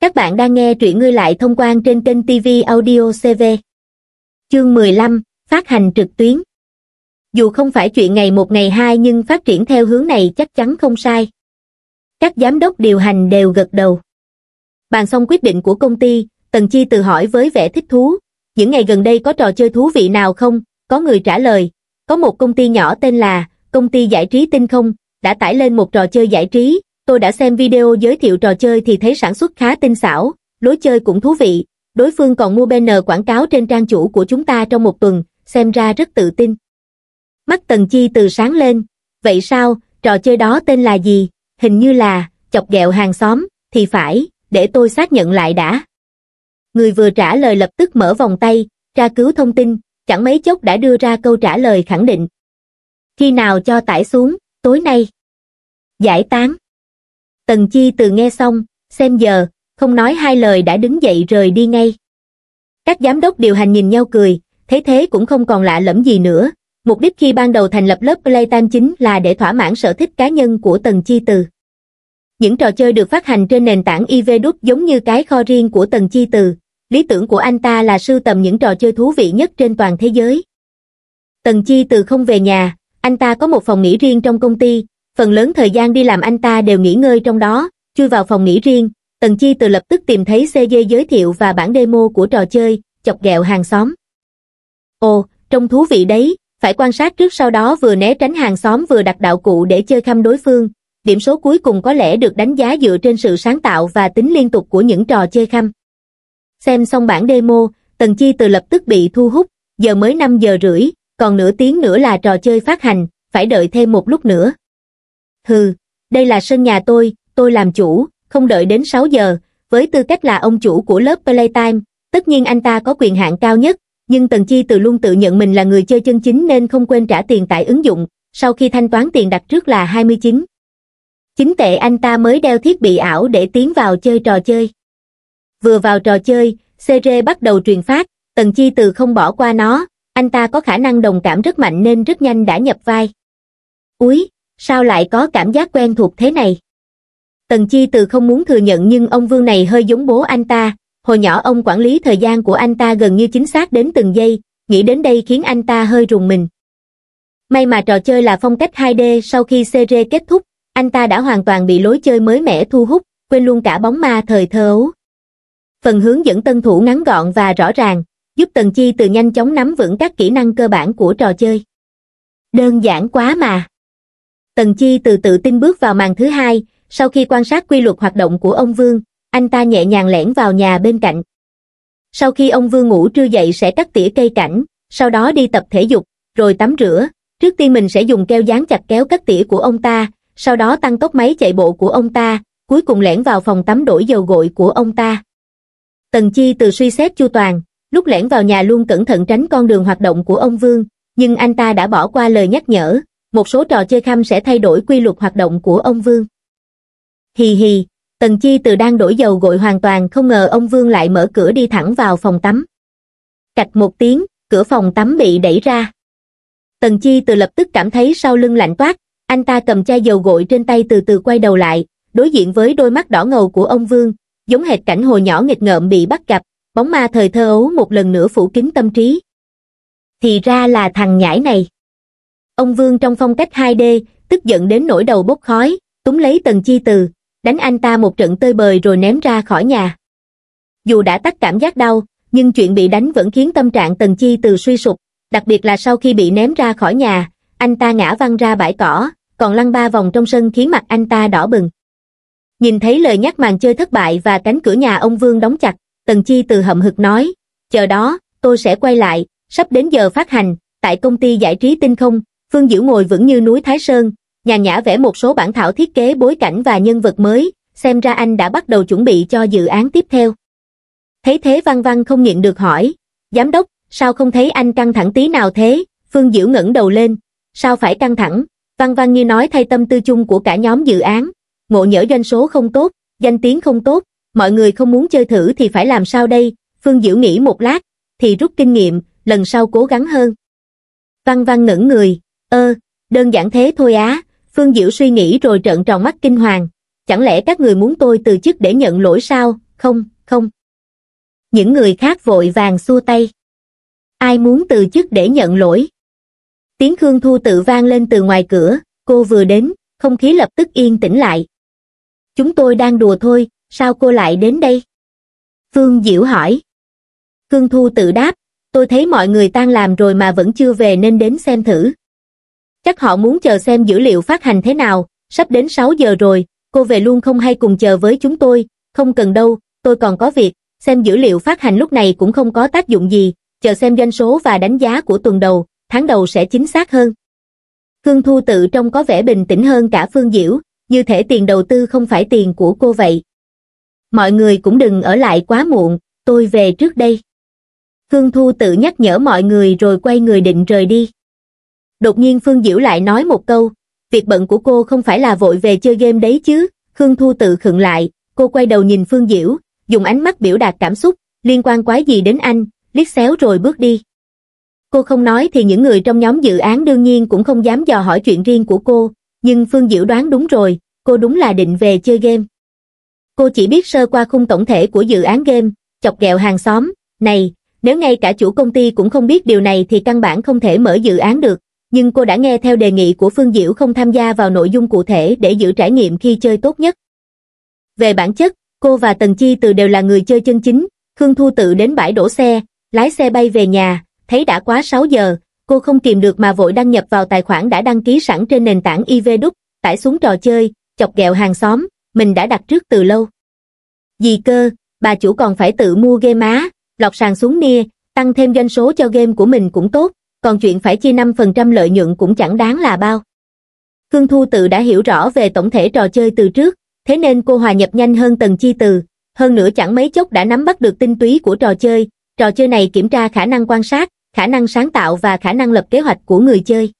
Các bạn đang nghe truyện ngươi lại thông quan trên kênh TV Audio CV. Chương 15, phát hành trực tuyến. Dù không phải chuyện ngày một ngày hai nhưng phát triển theo hướng này chắc chắn không sai. Các giám đốc điều hành đều gật đầu. Bàn xong quyết định của công ty, Tần Chi từ hỏi với vẻ thích thú, những ngày gần đây có trò chơi thú vị nào không? Có người trả lời, có một công ty nhỏ tên là Công ty Giải trí Tinh Không, đã tải lên một trò chơi giải trí, tôi đã xem video giới thiệu trò chơi thì thấy sản xuất khá tinh xảo, lối chơi cũng thú vị, đối phương còn mua banner quảng cáo trên trang chủ của chúng ta trong một tuần, xem ra rất tự tin. Mắt Tần Chi từ sáng lên, vậy sao, trò chơi đó tên là gì, hình như là, chọc ghẹo hàng xóm, thì phải, để tôi xác nhận lại đã. Người vừa trả lời lập tức mở vòng tay, tra cứu thông tin, chẳng mấy chốc đã đưa ra câu trả lời khẳng định. Khi nào cho tải xuống, tối nay. Giải tán. Tần Chi từ nghe xong, xem giờ, không nói hai lời đã đứng dậy rời đi ngay. Các giám đốc điều hành nhìn nhau cười, thế thế cũng không còn lạ lẫm gì nữa. Mục đích khi ban đầu thành lập lớp Playtime chính là để thỏa mãn sở thích cá nhân của Tần Chi Từ. Những trò chơi được phát hành trên nền tảng IVDUT giống như cái kho riêng của Tần Chi Từ. Lý tưởng của anh ta là sưu tầm những trò chơi thú vị nhất trên toàn thế giới. Tần Chi Từ không về nhà, anh ta có một phòng nghỉ riêng trong công ty, phần lớn thời gian đi làm anh ta đều nghỉ ngơi trong đó, chui vào phòng nghỉ riêng, Tần Chi từ lập tức tìm thấy CG giới thiệu và bản demo của trò chơi, chọc ghẹo hàng xóm. Ồ, trông thú vị đấy, phải quan sát trước sau đó vừa né tránh hàng xóm vừa đặt đạo cụ để chơi khăm đối phương, điểm số cuối cùng có lẽ được đánh giá dựa trên sự sáng tạo và tính liên tục của những trò chơi khăm. Xem xong bản demo, Tần Chi từ lập tức bị thu hút, giờ mới 5 giờ rưỡi, còn nửa tiếng nữa là trò chơi phát hành, phải đợi thêm một lúc nữa hừ, đây là sân nhà tôi, tôi làm chủ, không đợi đến 6 giờ, với tư cách là ông chủ của lớp Playtime, tất nhiên anh ta có quyền hạn cao nhất, nhưng Tần Chi từ luôn tự nhận mình là người chơi chân chính nên không quên trả tiền tại ứng dụng, sau khi thanh toán tiền đặt trước là 29. Chính tệ anh ta mới đeo thiết bị ảo để tiến vào chơi trò chơi. Vừa vào trò chơi, CR bắt đầu truyền phát, Tần Chi từ không bỏ qua nó, anh ta có khả năng đồng cảm rất mạnh nên rất nhanh đã nhập vai. Úi, sao lại có cảm giác quen thuộc thế này? Tần Chi từ không muốn thừa nhận nhưng ông Vương này hơi giống bố anh ta, hồi nhỏ ông quản lý thời gian của anh ta gần như chính xác đến từng giây, nghĩ đến đây khiến anh ta hơi rùng mình. May mà trò chơi là phong cách 2D sau khi CR kết thúc, anh ta đã hoàn toàn bị lối chơi mới mẻ thu hút, quên luôn cả bóng ma thời thơ ấu. Phần hướng dẫn tân thủ ngắn gọn và rõ ràng, giúp Tần Chi từ nhanh chóng nắm vững các kỹ năng cơ bản của trò chơi. Đơn giản quá mà. Tần Chi từ tự tin bước vào màn thứ hai, sau khi quan sát quy luật hoạt động của ông Vương, anh ta nhẹ nhàng lẻn vào nhà bên cạnh. Sau khi ông Vương ngủ trưa dậy sẽ cắt tỉa cây cảnh, sau đó đi tập thể dục, rồi tắm rửa. Trước tiên mình sẽ dùng keo dán chặt kéo cắt tỉa của ông ta, sau đó tăng tốc máy chạy bộ của ông ta, cuối cùng lẻn vào phòng tắm đổi dầu gội của ông ta. Tần Chi từ suy xét chu toàn, lúc lẻn vào nhà luôn cẩn thận tránh con đường hoạt động của ông Vương, nhưng anh ta đã bỏ qua lời nhắc nhở, một số trò chơi khăm sẽ thay đổi quy luật hoạt động của ông Vương. Hì hì, Tần Chi từ đang đổi dầu gội hoàn toàn không ngờ ông Vương lại mở cửa đi thẳng vào phòng tắm. Cạch một tiếng, cửa phòng tắm bị đẩy ra. Tần Chi từ lập tức cảm thấy sau lưng lạnh toát, anh ta cầm chai dầu gội trên tay từ từ quay đầu lại, đối diện với đôi mắt đỏ ngầu của ông Vương, giống hệt cảnh hồi nhỏ nghịch ngợm bị bắt gặp, bóng ma thời thơ ấu một lần nữa phủ kín tâm trí. Thì ra là thằng nhãi này ông vương trong phong cách 2D, tức giận đến nỗi đầu bốc khói, túm lấy tần chi từ, đánh anh ta một trận tơi bời rồi ném ra khỏi nhà. Dù đã tắt cảm giác đau, nhưng chuyện bị đánh vẫn khiến tâm trạng tần chi từ suy sụp, đặc biệt là sau khi bị ném ra khỏi nhà, anh ta ngã văng ra bãi cỏ, còn lăn ba vòng trong sân khiến mặt anh ta đỏ bừng. Nhìn thấy lời nhắc màn chơi thất bại và cánh cửa nhà ông Vương đóng chặt, Tần Chi từ hậm hực nói, chờ đó, tôi sẽ quay lại, sắp đến giờ phát hành, tại công ty giải trí tinh không, Phương Diễu ngồi vững như núi Thái Sơn, nhàn nhã vẽ một số bản thảo thiết kế bối cảnh và nhân vật mới, xem ra anh đã bắt đầu chuẩn bị cho dự án tiếp theo. Thấy thế Văn Văn không nhịn được hỏi, giám đốc, sao không thấy anh căng thẳng tí nào thế? Phương Diễu ngẩng đầu lên, sao phải căng thẳng? Văn Văn như nói thay tâm tư chung của cả nhóm dự án, ngộ nhỡ doanh số không tốt, danh tiếng không tốt, mọi người không muốn chơi thử thì phải làm sao đây? Phương Diễu nghĩ một lát, thì rút kinh nghiệm, lần sau cố gắng hơn. Văn Văn ngẩn người, Ơ, ờ, đơn giản thế thôi á, Phương Diệu suy nghĩ rồi trợn tròn mắt kinh hoàng. Chẳng lẽ các người muốn tôi từ chức để nhận lỗi sao? Không, không. Những người khác vội vàng xua tay. Ai muốn từ chức để nhận lỗi? Tiếng Khương Thu tự vang lên từ ngoài cửa, cô vừa đến, không khí lập tức yên tĩnh lại. Chúng tôi đang đùa thôi, sao cô lại đến đây? Phương diệu hỏi. Khương Thu tự đáp, tôi thấy mọi người tan làm rồi mà vẫn chưa về nên đến xem thử. Chắc họ muốn chờ xem dữ liệu phát hành thế nào, sắp đến 6 giờ rồi, cô về luôn không hay cùng chờ với chúng tôi, không cần đâu, tôi còn có việc, xem dữ liệu phát hành lúc này cũng không có tác dụng gì, chờ xem doanh số và đánh giá của tuần đầu, tháng đầu sẽ chính xác hơn. Khương Thu tự trông có vẻ bình tĩnh hơn cả Phương Diễu, như thể tiền đầu tư không phải tiền của cô vậy. Mọi người cũng đừng ở lại quá muộn, tôi về trước đây. Khương Thu tự nhắc nhở mọi người rồi quay người định rời đi. Đột nhiên Phương Diễu lại nói một câu, việc bận của cô không phải là vội về chơi game đấy chứ, Khương Thu tự khựng lại, cô quay đầu nhìn Phương Diễu, dùng ánh mắt biểu đạt cảm xúc, liên quan quái gì đến anh, liếc xéo rồi bước đi. Cô không nói thì những người trong nhóm dự án đương nhiên cũng không dám dò hỏi chuyện riêng của cô, nhưng Phương Diễu đoán đúng rồi, cô đúng là định về chơi game. Cô chỉ biết sơ qua khung tổng thể của dự án game, chọc ghẹo hàng xóm, này, nếu ngay cả chủ công ty cũng không biết điều này thì căn bản không thể mở dự án được nhưng cô đã nghe theo đề nghị của Phương Diễu không tham gia vào nội dung cụ thể để giữ trải nghiệm khi chơi tốt nhất. Về bản chất, cô và Tần Chi Từ đều là người chơi chân chính, Khương Thu tự đến bãi đổ xe, lái xe bay về nhà, thấy đã quá 6 giờ, cô không kìm được mà vội đăng nhập vào tài khoản đã đăng ký sẵn trên nền tảng IVDUC, tải xuống trò chơi, chọc ghẹo hàng xóm, mình đã đặt trước từ lâu. Gì cơ, bà chủ còn phải tự mua game má, lọc sàn xuống nia, tăng thêm doanh số cho game của mình cũng tốt còn chuyện phải chia 5% lợi nhuận cũng chẳng đáng là bao. Khương Thu Tự đã hiểu rõ về tổng thể trò chơi từ trước, thế nên cô hòa nhập nhanh hơn Tần Chi Từ, hơn nữa chẳng mấy chốc đã nắm bắt được tinh túy của trò chơi, trò chơi này kiểm tra khả năng quan sát, khả năng sáng tạo và khả năng lập kế hoạch của người chơi.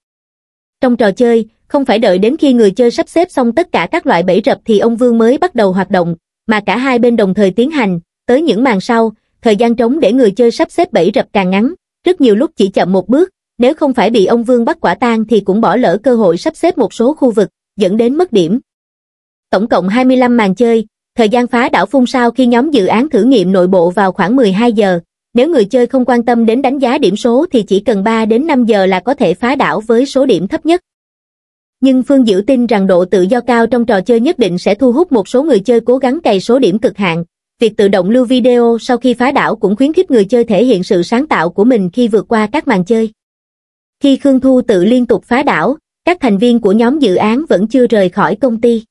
Trong trò chơi, không phải đợi đến khi người chơi sắp xếp xong tất cả các loại bẫy rập thì ông Vương mới bắt đầu hoạt động, mà cả hai bên đồng thời tiến hành, tới những màn sau, thời gian trống để người chơi sắp xếp bẫy rập càng ngắn, rất nhiều lúc chỉ chậm một bước, nếu không phải bị ông Vương bắt quả tang thì cũng bỏ lỡ cơ hội sắp xếp một số khu vực, dẫn đến mất điểm. Tổng cộng 25 màn chơi, thời gian phá đảo phun sao khi nhóm dự án thử nghiệm nội bộ vào khoảng 12 giờ. Nếu người chơi không quan tâm đến đánh giá điểm số thì chỉ cần 3 đến 5 giờ là có thể phá đảo với số điểm thấp nhất. Nhưng Phương Diễu tin rằng độ tự do cao trong trò chơi nhất định sẽ thu hút một số người chơi cố gắng cày số điểm cực hạn, Việc tự động lưu video sau khi phá đảo cũng khuyến khích người chơi thể hiện sự sáng tạo của mình khi vượt qua các màn chơi. Khi Khương Thu tự liên tục phá đảo, các thành viên của nhóm dự án vẫn chưa rời khỏi công ty.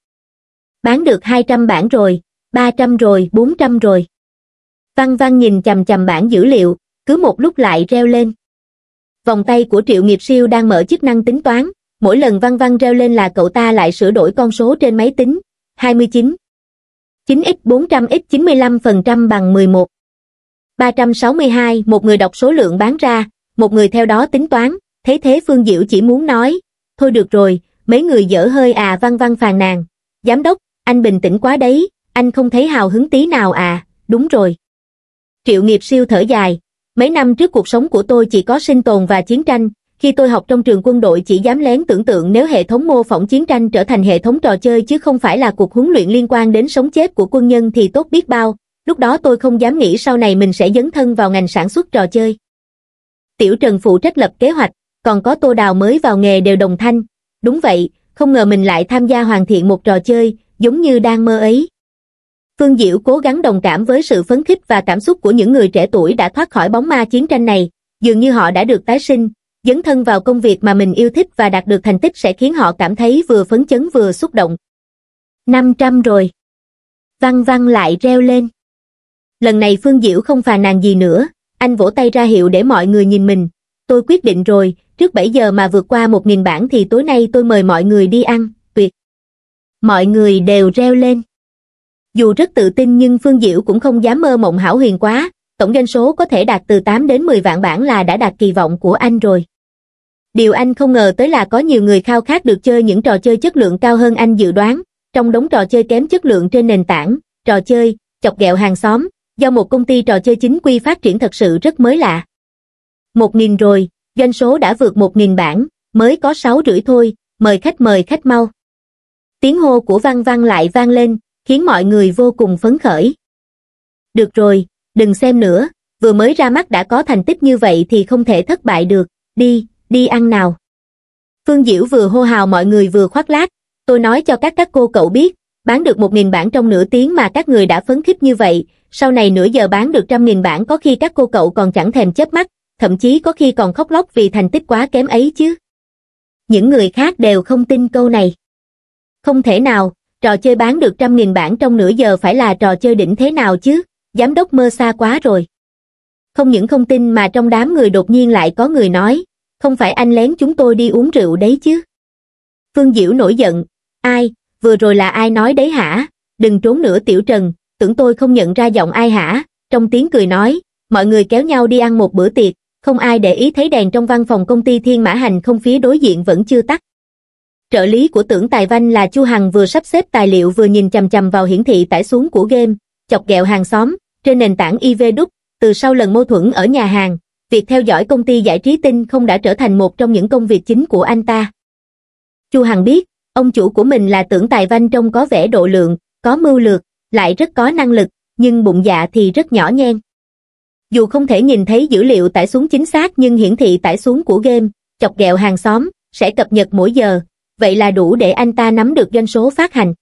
Bán được 200 bản rồi, 300 rồi, 400 rồi. Văn Văn nhìn chầm chầm bản dữ liệu, cứ một lúc lại reo lên. Vòng tay của Triệu Nghiệp Siêu đang mở chức năng tính toán, mỗi lần Văn Văn reo lên là cậu ta lại sửa đổi con số trên máy tính, 29, 9x400x95% bằng 11. 362 một người đọc số lượng bán ra, một người theo đó tính toán, thế thế Phương Diệu chỉ muốn nói, thôi được rồi, mấy người dở hơi à văn văn phàn nàn. Giám đốc, anh bình tĩnh quá đấy, anh không thấy hào hứng tí nào à, đúng rồi. Triệu nghiệp siêu thở dài, mấy năm trước cuộc sống của tôi chỉ có sinh tồn và chiến tranh, khi tôi học trong trường quân đội chỉ dám lén tưởng tượng nếu hệ thống mô phỏng chiến tranh trở thành hệ thống trò chơi chứ không phải là cuộc huấn luyện liên quan đến sống chết của quân nhân thì tốt biết bao, lúc đó tôi không dám nghĩ sau này mình sẽ dấn thân vào ngành sản xuất trò chơi. Tiểu Trần phụ trách lập kế hoạch, còn có Tô Đào mới vào nghề đều đồng thanh. Đúng vậy, không ngờ mình lại tham gia hoàn thiện một trò chơi, giống như đang mơ ấy. Phương Diễu cố gắng đồng cảm với sự phấn khích và cảm xúc của những người trẻ tuổi đã thoát khỏi bóng ma chiến tranh này, dường như họ đã được tái sinh, dấn thân vào công việc mà mình yêu thích và đạt được thành tích sẽ khiến họ cảm thấy vừa phấn chấn vừa xúc động. 500 rồi. Văn văn lại reo lên. Lần này Phương Diễu không phà nàng gì nữa, anh vỗ tay ra hiệu để mọi người nhìn mình. Tôi quyết định rồi, trước 7 giờ mà vượt qua 1.000 bản thì tối nay tôi mời mọi người đi ăn, tuyệt. Mọi người đều reo lên. Dù rất tự tin nhưng Phương Diễu cũng không dám mơ mộng hảo huyền quá, tổng doanh số có thể đạt từ 8 đến 10 vạn bản là đã đạt kỳ vọng của anh rồi điều anh không ngờ tới là có nhiều người khao khát được chơi những trò chơi chất lượng cao hơn anh dự đoán. Trong đống trò chơi kém chất lượng trên nền tảng, trò chơi, chọc ghẹo hàng xóm, do một công ty trò chơi chính quy phát triển thật sự rất mới lạ. một nghìn rồi, doanh số đã vượt một nghìn bản, mới có sáu rưỡi thôi, mời khách mời khách mau. Tiếng hô của Văn Văn lại vang lên, khiến mọi người vô cùng phấn khởi. Được rồi, đừng xem nữa, vừa mới ra mắt đã có thành tích như vậy thì không thể thất bại được, đi, đi ăn nào. Phương Diễu vừa hô hào mọi người vừa khoác lác, tôi nói cho các các cô cậu biết, bán được một nghìn bản trong nửa tiếng mà các người đã phấn khích như vậy, sau này nửa giờ bán được trăm nghìn bản có khi các cô cậu còn chẳng thèm chớp mắt, thậm chí có khi còn khóc lóc vì thành tích quá kém ấy chứ. Những người khác đều không tin câu này. Không thể nào, trò chơi bán được trăm nghìn bản trong nửa giờ phải là trò chơi đỉnh thế nào chứ, giám đốc mơ xa quá rồi. Không những không tin mà trong đám người đột nhiên lại có người nói, không phải anh lén chúng tôi đi uống rượu đấy chứ. Phương Diễu nổi giận, ai, vừa rồi là ai nói đấy hả, đừng trốn nữa Tiểu Trần, tưởng tôi không nhận ra giọng ai hả, trong tiếng cười nói, mọi người kéo nhau đi ăn một bữa tiệc, không ai để ý thấy đèn trong văn phòng công ty Thiên Mã Hành không phía đối diện vẫn chưa tắt. Trợ lý của tưởng Tài Văn là Chu Hằng vừa sắp xếp tài liệu vừa nhìn chầm chầm vào hiển thị tải xuống của game, chọc ghẹo hàng xóm, trên nền tảng IV đúc, từ sau lần mâu thuẫn ở nhà hàng, việc theo dõi công ty giải trí tinh không đã trở thành một trong những công việc chính của anh ta. Chu Hằng biết, ông chủ của mình là tưởng tài văn trông có vẻ độ lượng, có mưu lược, lại rất có năng lực, nhưng bụng dạ thì rất nhỏ nhen. Dù không thể nhìn thấy dữ liệu tải xuống chính xác nhưng hiển thị tải xuống của game, chọc ghẹo hàng xóm, sẽ cập nhật mỗi giờ, vậy là đủ để anh ta nắm được doanh số phát hành.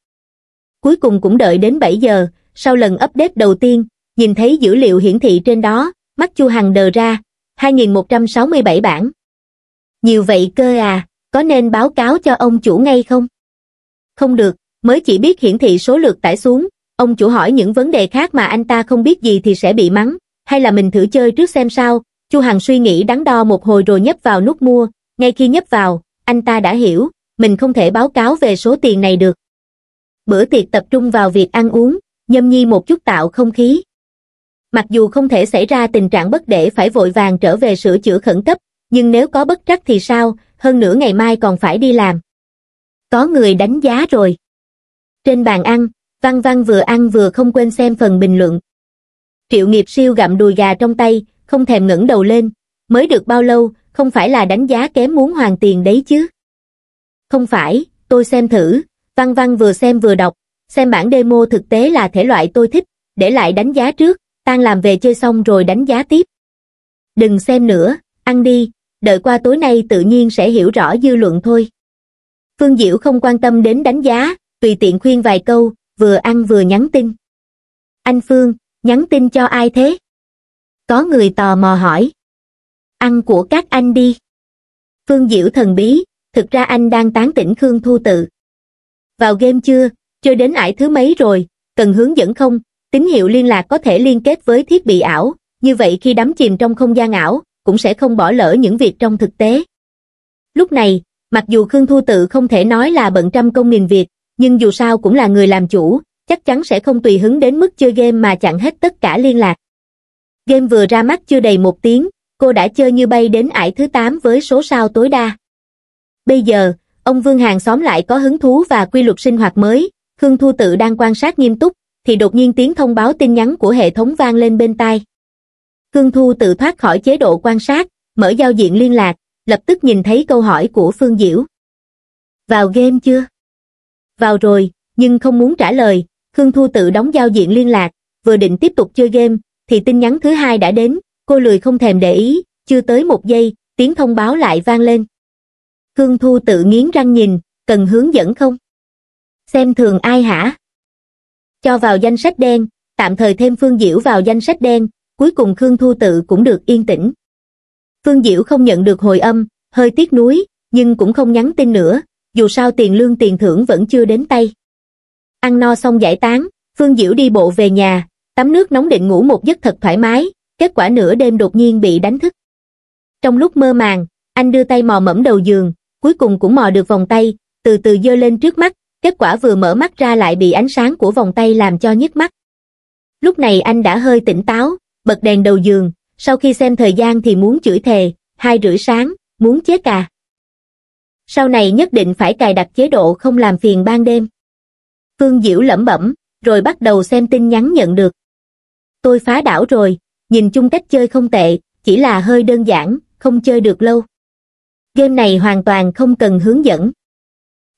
Cuối cùng cũng đợi đến 7 giờ, sau lần update đầu tiên, nhìn thấy dữ liệu hiển thị trên đó, mắt Chu Hằng đờ ra, 2167 bản. Nhiều vậy cơ à, có nên báo cáo cho ông chủ ngay không? Không được, mới chỉ biết hiển thị số lượt tải xuống, ông chủ hỏi những vấn đề khác mà anh ta không biết gì thì sẽ bị mắng, hay là mình thử chơi trước xem sao? Chu Hằng suy nghĩ đắn đo một hồi rồi nhấp vào nút mua, ngay khi nhấp vào, anh ta đã hiểu, mình không thể báo cáo về số tiền này được. Bữa tiệc tập trung vào việc ăn uống, nhâm nhi một chút tạo không khí mặc dù không thể xảy ra tình trạng bất để phải vội vàng trở về sửa chữa khẩn cấp, nhưng nếu có bất trắc thì sao, hơn nữa ngày mai còn phải đi làm. Có người đánh giá rồi. Trên bàn ăn, Văn Văn vừa ăn vừa không quên xem phần bình luận. Triệu nghiệp siêu gặm đùi gà trong tay, không thèm ngẩng đầu lên, mới được bao lâu, không phải là đánh giá kém muốn hoàn tiền đấy chứ. Không phải, tôi xem thử, Văn Văn vừa xem vừa đọc, xem bản demo thực tế là thể loại tôi thích, để lại đánh giá trước, tan làm về chơi xong rồi đánh giá tiếp. Đừng xem nữa, ăn đi, đợi qua tối nay tự nhiên sẽ hiểu rõ dư luận thôi. Phương Diễu không quan tâm đến đánh giá, tùy tiện khuyên vài câu, vừa ăn vừa nhắn tin. Anh Phương, nhắn tin cho ai thế? Có người tò mò hỏi. Ăn của các anh đi. Phương Diễu thần bí, thực ra anh đang tán tỉnh Khương Thu Tự. Vào game chưa, chơi đến ải thứ mấy rồi, cần hướng dẫn không, tín hiệu liên lạc có thể liên kết với thiết bị ảo, như vậy khi đắm chìm trong không gian ảo, cũng sẽ không bỏ lỡ những việc trong thực tế. Lúc này, mặc dù Khương Thu Tự không thể nói là bận trăm công nghìn việc, nhưng dù sao cũng là người làm chủ, chắc chắn sẽ không tùy hứng đến mức chơi game mà chặn hết tất cả liên lạc. Game vừa ra mắt chưa đầy một tiếng, cô đã chơi như bay đến ải thứ 8 với số sao tối đa. Bây giờ, ông Vương hàng xóm lại có hứng thú và quy luật sinh hoạt mới, Khương Thu Tự đang quan sát nghiêm túc, thì đột nhiên tiếng thông báo tin nhắn của hệ thống vang lên bên tai. Khương Thu tự thoát khỏi chế độ quan sát, mở giao diện liên lạc, lập tức nhìn thấy câu hỏi của Phương Diễu. Vào game chưa? Vào rồi, nhưng không muốn trả lời, Khương Thu tự đóng giao diện liên lạc, vừa định tiếp tục chơi game, thì tin nhắn thứ hai đã đến, cô lười không thèm để ý, chưa tới một giây, tiếng thông báo lại vang lên. Khương Thu tự nghiến răng nhìn, cần hướng dẫn không? Xem thường ai hả? cho vào danh sách đen, tạm thời thêm Phương Diễu vào danh sách đen, cuối cùng Khương Thu Tự cũng được yên tĩnh. Phương Diễu không nhận được hồi âm, hơi tiếc nuối, nhưng cũng không nhắn tin nữa, dù sao tiền lương tiền thưởng vẫn chưa đến tay. Ăn no xong giải tán, Phương Diễu đi bộ về nhà, tắm nước nóng định ngủ một giấc thật thoải mái, kết quả nửa đêm đột nhiên bị đánh thức. Trong lúc mơ màng, anh đưa tay mò mẫm đầu giường, cuối cùng cũng mò được vòng tay, từ từ dơ lên trước mắt, kết quả vừa mở mắt ra lại bị ánh sáng của vòng tay làm cho nhức mắt. Lúc này anh đã hơi tỉnh táo, bật đèn đầu giường, sau khi xem thời gian thì muốn chửi thề, hai rưỡi sáng, muốn chết cà. Sau này nhất định phải cài đặt chế độ không làm phiền ban đêm. Phương Diễu lẩm bẩm, rồi bắt đầu xem tin nhắn nhận được. Tôi phá đảo rồi, nhìn chung cách chơi không tệ, chỉ là hơi đơn giản, không chơi được lâu. Game này hoàn toàn không cần hướng dẫn.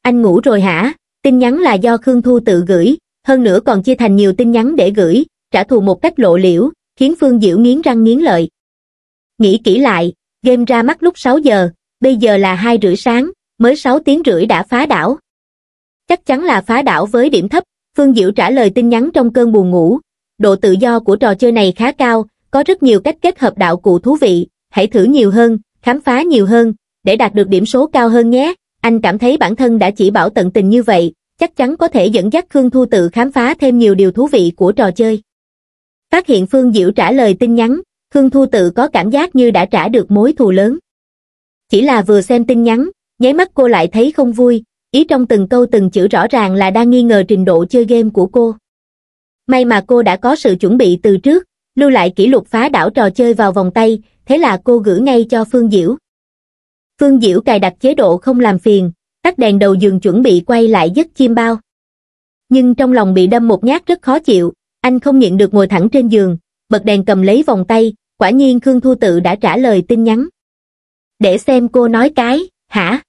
Anh ngủ rồi hả? tin nhắn là do Khương Thu tự gửi, hơn nữa còn chia thành nhiều tin nhắn để gửi, trả thù một cách lộ liễu, khiến Phương Diễu nghiến răng nghiến lợi. Nghĩ kỹ lại, game ra mắt lúc 6 giờ, bây giờ là 2 rưỡi sáng, mới 6 tiếng rưỡi đã phá đảo. Chắc chắn là phá đảo với điểm thấp, Phương diễu trả lời tin nhắn trong cơn buồn ngủ. Độ tự do của trò chơi này khá cao, có rất nhiều cách kết hợp đạo cụ thú vị, hãy thử nhiều hơn, khám phá nhiều hơn, để đạt được điểm số cao hơn nhé. Anh cảm thấy bản thân đã chỉ bảo tận tình như vậy, chắc chắn có thể dẫn dắt Khương Thu Tự khám phá thêm nhiều điều thú vị của trò chơi. Phát hiện Phương Diệu trả lời tin nhắn, Khương Thu Tự có cảm giác như đã trả được mối thù lớn. Chỉ là vừa xem tin nhắn, nháy mắt cô lại thấy không vui, ý trong từng câu từng chữ rõ ràng là đang nghi ngờ trình độ chơi game của cô. May mà cô đã có sự chuẩn bị từ trước, lưu lại kỷ lục phá đảo trò chơi vào vòng tay, thế là cô gửi ngay cho Phương Diễu. Phương Diễu cài đặt chế độ không làm phiền, tắt đèn đầu giường chuẩn bị quay lại giấc chiêm bao. Nhưng trong lòng bị đâm một nhát rất khó chịu, anh không nhịn được ngồi thẳng trên giường, bật đèn cầm lấy vòng tay, quả nhiên Khương Thu Tự đã trả lời tin nhắn. Để xem cô nói cái, hả?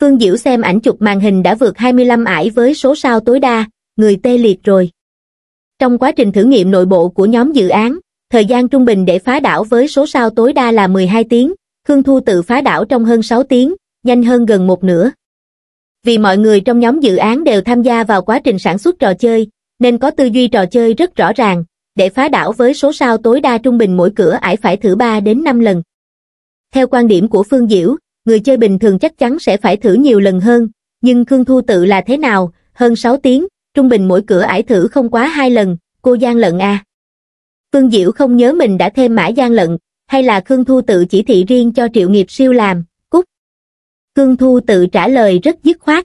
Phương Diễu xem ảnh chụp màn hình đã vượt 25 ải với số sao tối đa, người tê liệt rồi. Trong quá trình thử nghiệm nội bộ của nhóm dự án, thời gian trung bình để phá đảo với số sao tối đa là 12 tiếng, Khương Thu tự phá đảo trong hơn 6 tiếng, nhanh hơn gần một nửa. Vì mọi người trong nhóm dự án đều tham gia vào quá trình sản xuất trò chơi, nên có tư duy trò chơi rất rõ ràng, để phá đảo với số sao tối đa trung bình mỗi cửa ải phải thử 3 đến 5 lần. Theo quan điểm của Phương Diễu, người chơi bình thường chắc chắn sẽ phải thử nhiều lần hơn, nhưng Khương Thu tự là thế nào, hơn 6 tiếng, trung bình mỗi cửa ải thử không quá hai lần, cô gian lận à. Phương Diệu không nhớ mình đã thêm mã gian lận, hay là Khương Thu tự chỉ thị riêng cho Triệu Nghiệp Siêu làm, cút. Khương Thu tự trả lời rất dứt khoát.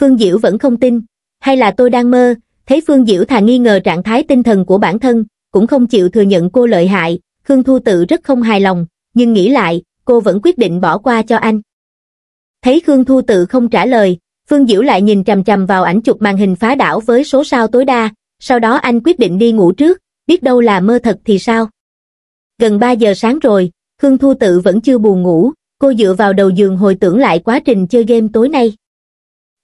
Phương Diễu vẫn không tin, hay là tôi đang mơ, thấy Phương Diễu thà nghi ngờ trạng thái tinh thần của bản thân, cũng không chịu thừa nhận cô lợi hại, Khương Thu tự rất không hài lòng, nhưng nghĩ lại, cô vẫn quyết định bỏ qua cho anh. Thấy Khương Thu tự không trả lời, Phương Diễu lại nhìn trầm trầm vào ảnh chụp màn hình phá đảo với số sao tối đa, sau đó anh quyết định đi ngủ trước, biết đâu là mơ thật thì sao gần 3 giờ sáng rồi, Khương Thu Tự vẫn chưa buồn ngủ, cô dựa vào đầu giường hồi tưởng lại quá trình chơi game tối nay.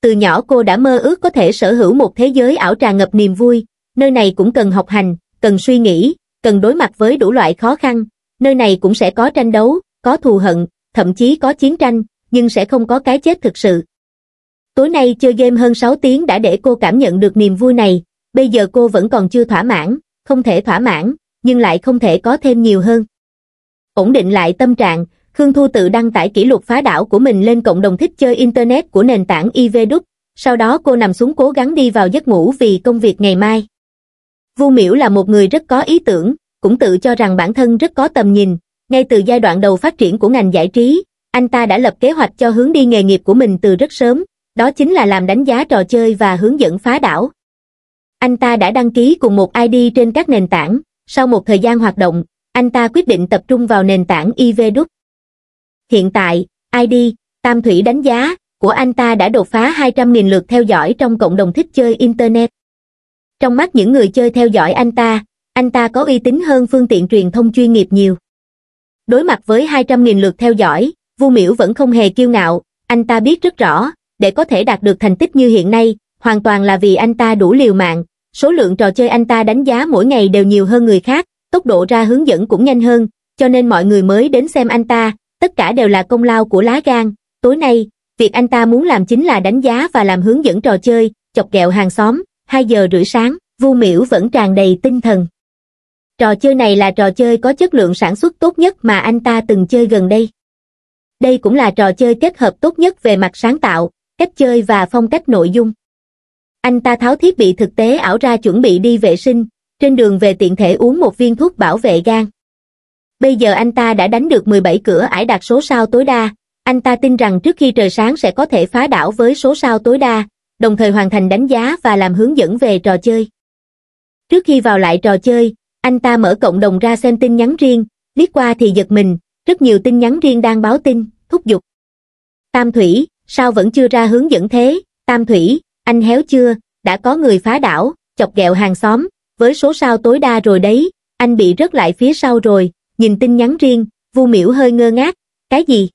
Từ nhỏ cô đã mơ ước có thể sở hữu một thế giới ảo tràn ngập niềm vui, nơi này cũng cần học hành, cần suy nghĩ, cần đối mặt với đủ loại khó khăn, nơi này cũng sẽ có tranh đấu, có thù hận, thậm chí có chiến tranh, nhưng sẽ không có cái chết thực sự. Tối nay chơi game hơn 6 tiếng đã để cô cảm nhận được niềm vui này, bây giờ cô vẫn còn chưa thỏa mãn, không thể thỏa mãn, nhưng lại không thể có thêm nhiều hơn. Ổn định lại tâm trạng, Khương Thu tự đăng tải kỷ lục phá đảo của mình lên cộng đồng thích chơi Internet của nền tảng IVDUC, sau đó cô nằm xuống cố gắng đi vào giấc ngủ vì công việc ngày mai. Vu Miễu là một người rất có ý tưởng, cũng tự cho rằng bản thân rất có tầm nhìn, ngay từ giai đoạn đầu phát triển của ngành giải trí, anh ta đã lập kế hoạch cho hướng đi nghề nghiệp của mình từ rất sớm, đó chính là làm đánh giá trò chơi và hướng dẫn phá đảo. Anh ta đã đăng ký cùng một ID trên các nền tảng, sau một thời gian hoạt động, anh ta quyết định tập trung vào nền tảng IVDUC. Hiện tại, ID, Tam Thủy đánh giá, của anh ta đã đột phá 200.000 lượt theo dõi trong cộng đồng thích chơi Internet. Trong mắt những người chơi theo dõi anh ta, anh ta có uy tín hơn phương tiện truyền thông chuyên nghiệp nhiều. Đối mặt với 200.000 lượt theo dõi, Vu Miễu vẫn không hề kiêu ngạo, anh ta biết rất rõ, để có thể đạt được thành tích như hiện nay, hoàn toàn là vì anh ta đủ liều mạng, số lượng trò chơi anh ta đánh giá mỗi ngày đều nhiều hơn người khác, tốc độ ra hướng dẫn cũng nhanh hơn, cho nên mọi người mới đến xem anh ta, tất cả đều là công lao của lá gan. Tối nay, việc anh ta muốn làm chính là đánh giá và làm hướng dẫn trò chơi, chọc kẹo hàng xóm, 2 giờ rưỡi sáng, Vu Miễu vẫn tràn đầy tinh thần. Trò chơi này là trò chơi có chất lượng sản xuất tốt nhất mà anh ta từng chơi gần đây. Đây cũng là trò chơi kết hợp tốt nhất về mặt sáng tạo, cách chơi và phong cách nội dung anh ta tháo thiết bị thực tế ảo ra chuẩn bị đi vệ sinh, trên đường về tiện thể uống một viên thuốc bảo vệ gan. Bây giờ anh ta đã đánh được 17 cửa ải đạt số sao tối đa, anh ta tin rằng trước khi trời sáng sẽ có thể phá đảo với số sao tối đa, đồng thời hoàn thành đánh giá và làm hướng dẫn về trò chơi. Trước khi vào lại trò chơi, anh ta mở cộng đồng ra xem tin nhắn riêng, liếc qua thì giật mình, rất nhiều tin nhắn riêng đang báo tin, thúc giục. Tam Thủy, sao vẫn chưa ra hướng dẫn thế? Tam Thủy, anh héo chưa, đã có người phá đảo, chọc ghẹo hàng xóm, với số sao tối đa rồi đấy, anh bị rớt lại phía sau rồi, nhìn tin nhắn riêng, Vu Miểu hơi ngơ ngác, cái gì?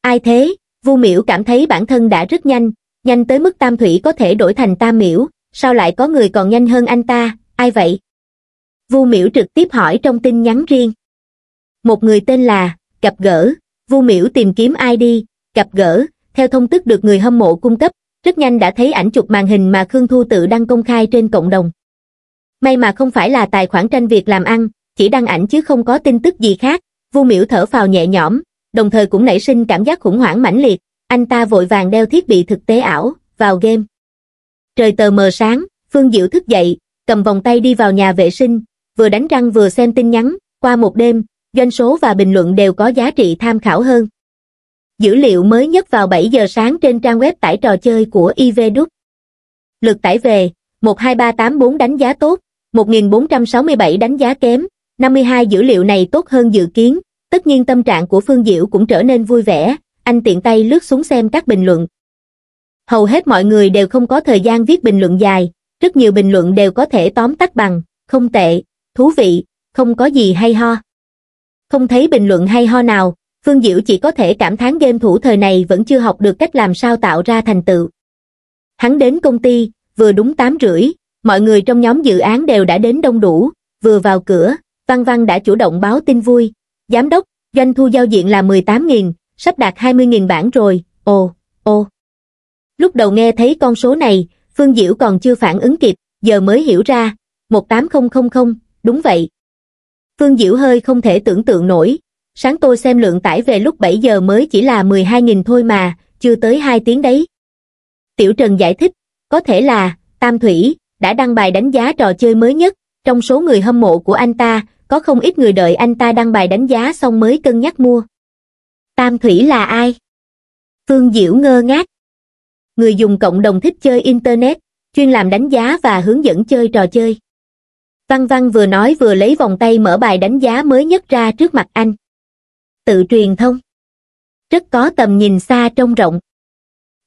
Ai thế? Vu Miểu cảm thấy bản thân đã rất nhanh, nhanh tới mức Tam Thủy có thể đổi thành Tam miểu. sao lại có người còn nhanh hơn anh ta, ai vậy? Vu Miểu trực tiếp hỏi trong tin nhắn riêng. Một người tên là gặp gỡ, Vu Miểu tìm kiếm ID, gặp gỡ, theo thông tức được người hâm mộ cung cấp, rất nhanh đã thấy ảnh chụp màn hình mà Khương Thu tự đăng công khai trên cộng đồng. May mà không phải là tài khoản tranh việc làm ăn, chỉ đăng ảnh chứ không có tin tức gì khác, Vu Miểu thở phào nhẹ nhõm, đồng thời cũng nảy sinh cảm giác khủng hoảng mãnh liệt, anh ta vội vàng đeo thiết bị thực tế ảo vào game. Trời tờ mờ sáng, Phương Diệu thức dậy, cầm vòng tay đi vào nhà vệ sinh, vừa đánh răng vừa xem tin nhắn, qua một đêm, doanh số và bình luận đều có giá trị tham khảo hơn. Dữ liệu mới nhất vào 7 giờ sáng trên trang web tải trò chơi của IVDUC. Lượt tải về, 12384 đánh giá tốt, 1467 đánh giá kém, 52 dữ liệu này tốt hơn dự kiến, tất nhiên tâm trạng của Phương Diệu cũng trở nên vui vẻ, anh tiện tay lướt xuống xem các bình luận. Hầu hết mọi người đều không có thời gian viết bình luận dài, rất nhiều bình luận đều có thể tóm tắt bằng, không tệ, thú vị, không có gì hay ho. Không thấy bình luận hay ho nào, Phương Diệu chỉ có thể cảm thán game thủ thời này vẫn chưa học được cách làm sao tạo ra thành tựu. Hắn đến công ty, vừa đúng 8 rưỡi, mọi người trong nhóm dự án đều đã đến đông đủ, vừa vào cửa, Văn Văn đã chủ động báo tin vui. Giám đốc, doanh thu giao diện là 18.000, sắp đạt 20.000 bản rồi, ồ, ồ. Lúc đầu nghe thấy con số này, Phương Diệu còn chưa phản ứng kịp, giờ mới hiểu ra, 18000, đúng vậy. Phương Diệu hơi không thể tưởng tượng nổi, sáng tôi xem lượng tải về lúc 7 giờ mới chỉ là 12.000 thôi mà, chưa tới 2 tiếng đấy. Tiểu Trần giải thích, có thể là, Tam Thủy, đã đăng bài đánh giá trò chơi mới nhất, trong số người hâm mộ của anh ta, có không ít người đợi anh ta đăng bài đánh giá xong mới cân nhắc mua. Tam Thủy là ai? Phương Diễu ngơ ngác. Người dùng cộng đồng thích chơi Internet, chuyên làm đánh giá và hướng dẫn chơi trò chơi. Văn Văn vừa nói vừa lấy vòng tay mở bài đánh giá mới nhất ra trước mặt anh tự truyền thông. Rất có tầm nhìn xa trông rộng.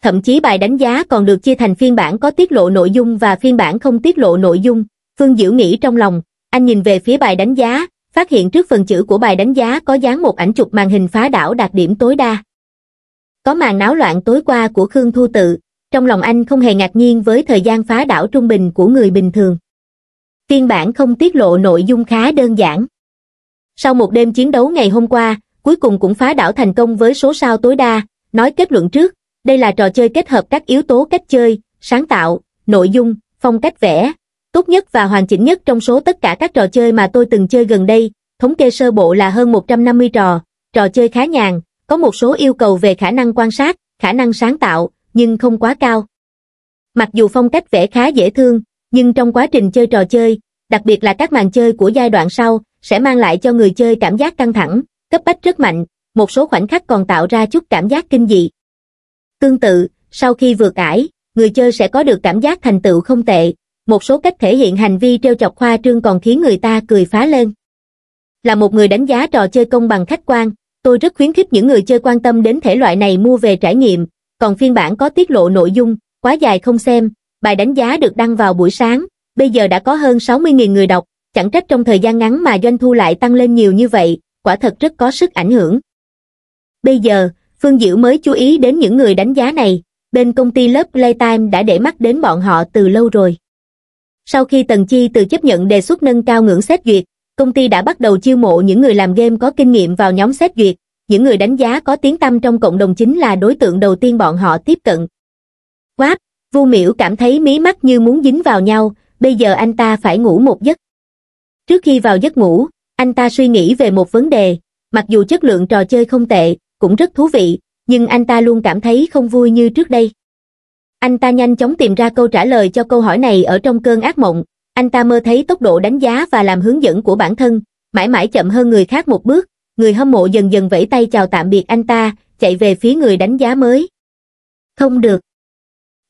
Thậm chí bài đánh giá còn được chia thành phiên bản có tiết lộ nội dung và phiên bản không tiết lộ nội dung. Phương Diễu nghĩ trong lòng, anh nhìn về phía bài đánh giá, phát hiện trước phần chữ của bài đánh giá có dán một ảnh chụp màn hình phá đảo đạt điểm tối đa. Có màn náo loạn tối qua của Khương Thu Tự, trong lòng anh không hề ngạc nhiên với thời gian phá đảo trung bình của người bình thường. Phiên bản không tiết lộ nội dung khá đơn giản. Sau một đêm chiến đấu ngày hôm qua, cuối cùng cũng phá đảo thành công với số sao tối đa, nói kết luận trước, đây là trò chơi kết hợp các yếu tố cách chơi, sáng tạo, nội dung, phong cách vẽ, tốt nhất và hoàn chỉnh nhất trong số tất cả các trò chơi mà tôi từng chơi gần đây, thống kê sơ bộ là hơn 150 trò, trò chơi khá nhàn, có một số yêu cầu về khả năng quan sát, khả năng sáng tạo, nhưng không quá cao. Mặc dù phong cách vẽ khá dễ thương, nhưng trong quá trình chơi trò chơi, đặc biệt là các màn chơi của giai đoạn sau, sẽ mang lại cho người chơi cảm giác căng thẳng, cấp bách rất mạnh, một số khoảnh khắc còn tạo ra chút cảm giác kinh dị. Tương tự, sau khi vượt ải, người chơi sẽ có được cảm giác thành tựu không tệ, một số cách thể hiện hành vi trêu chọc khoa trương còn khiến người ta cười phá lên. Là một người đánh giá trò chơi công bằng khách quan, tôi rất khuyến khích những người chơi quan tâm đến thể loại này mua về trải nghiệm, còn phiên bản có tiết lộ nội dung, quá dài không xem, bài đánh giá được đăng vào buổi sáng, bây giờ đã có hơn 60.000 người đọc, chẳng trách trong thời gian ngắn mà doanh thu lại tăng lên nhiều như vậy, quả thật rất có sức ảnh hưởng. Bây giờ, Phương Diệu mới chú ý đến những người đánh giá này, bên công ty lớp Playtime đã để mắt đến bọn họ từ lâu rồi. Sau khi Tần Chi từ chấp nhận đề xuất nâng cao ngưỡng xét duyệt, công ty đã bắt đầu chiêu mộ những người làm game có kinh nghiệm vào nhóm xét duyệt, những người đánh giá có tiếng tăm trong cộng đồng chính là đối tượng đầu tiên bọn họ tiếp cận. Quáp, Vu Miễu cảm thấy mí mắt như muốn dính vào nhau, bây giờ anh ta phải ngủ một giấc. Trước khi vào giấc ngủ, anh ta suy nghĩ về một vấn đề, mặc dù chất lượng trò chơi không tệ, cũng rất thú vị, nhưng anh ta luôn cảm thấy không vui như trước đây. Anh ta nhanh chóng tìm ra câu trả lời cho câu hỏi này ở trong cơn ác mộng, anh ta mơ thấy tốc độ đánh giá và làm hướng dẫn của bản thân, mãi mãi chậm hơn người khác một bước, người hâm mộ dần dần vẫy tay chào tạm biệt anh ta, chạy về phía người đánh giá mới. Không được.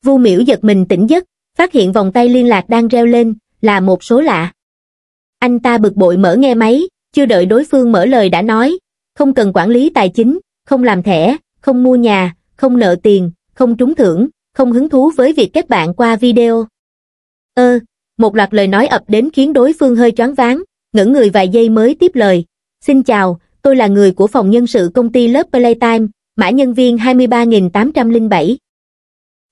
Vu Miểu giật mình tỉnh giấc, phát hiện vòng tay liên lạc đang reo lên, là một số lạ. Anh ta bực bội mở nghe máy, chưa đợi đối phương mở lời đã nói, không cần quản lý tài chính, không làm thẻ, không mua nhà, không nợ tiền, không trúng thưởng, không hứng thú với việc kết bạn qua video. Ơ, một loạt lời nói ập đến khiến đối phương hơi choáng váng, Ngẩn người vài giây mới tiếp lời. Xin chào, tôi là người của phòng nhân sự công ty lớp Playtime, mã nhân viên 23807.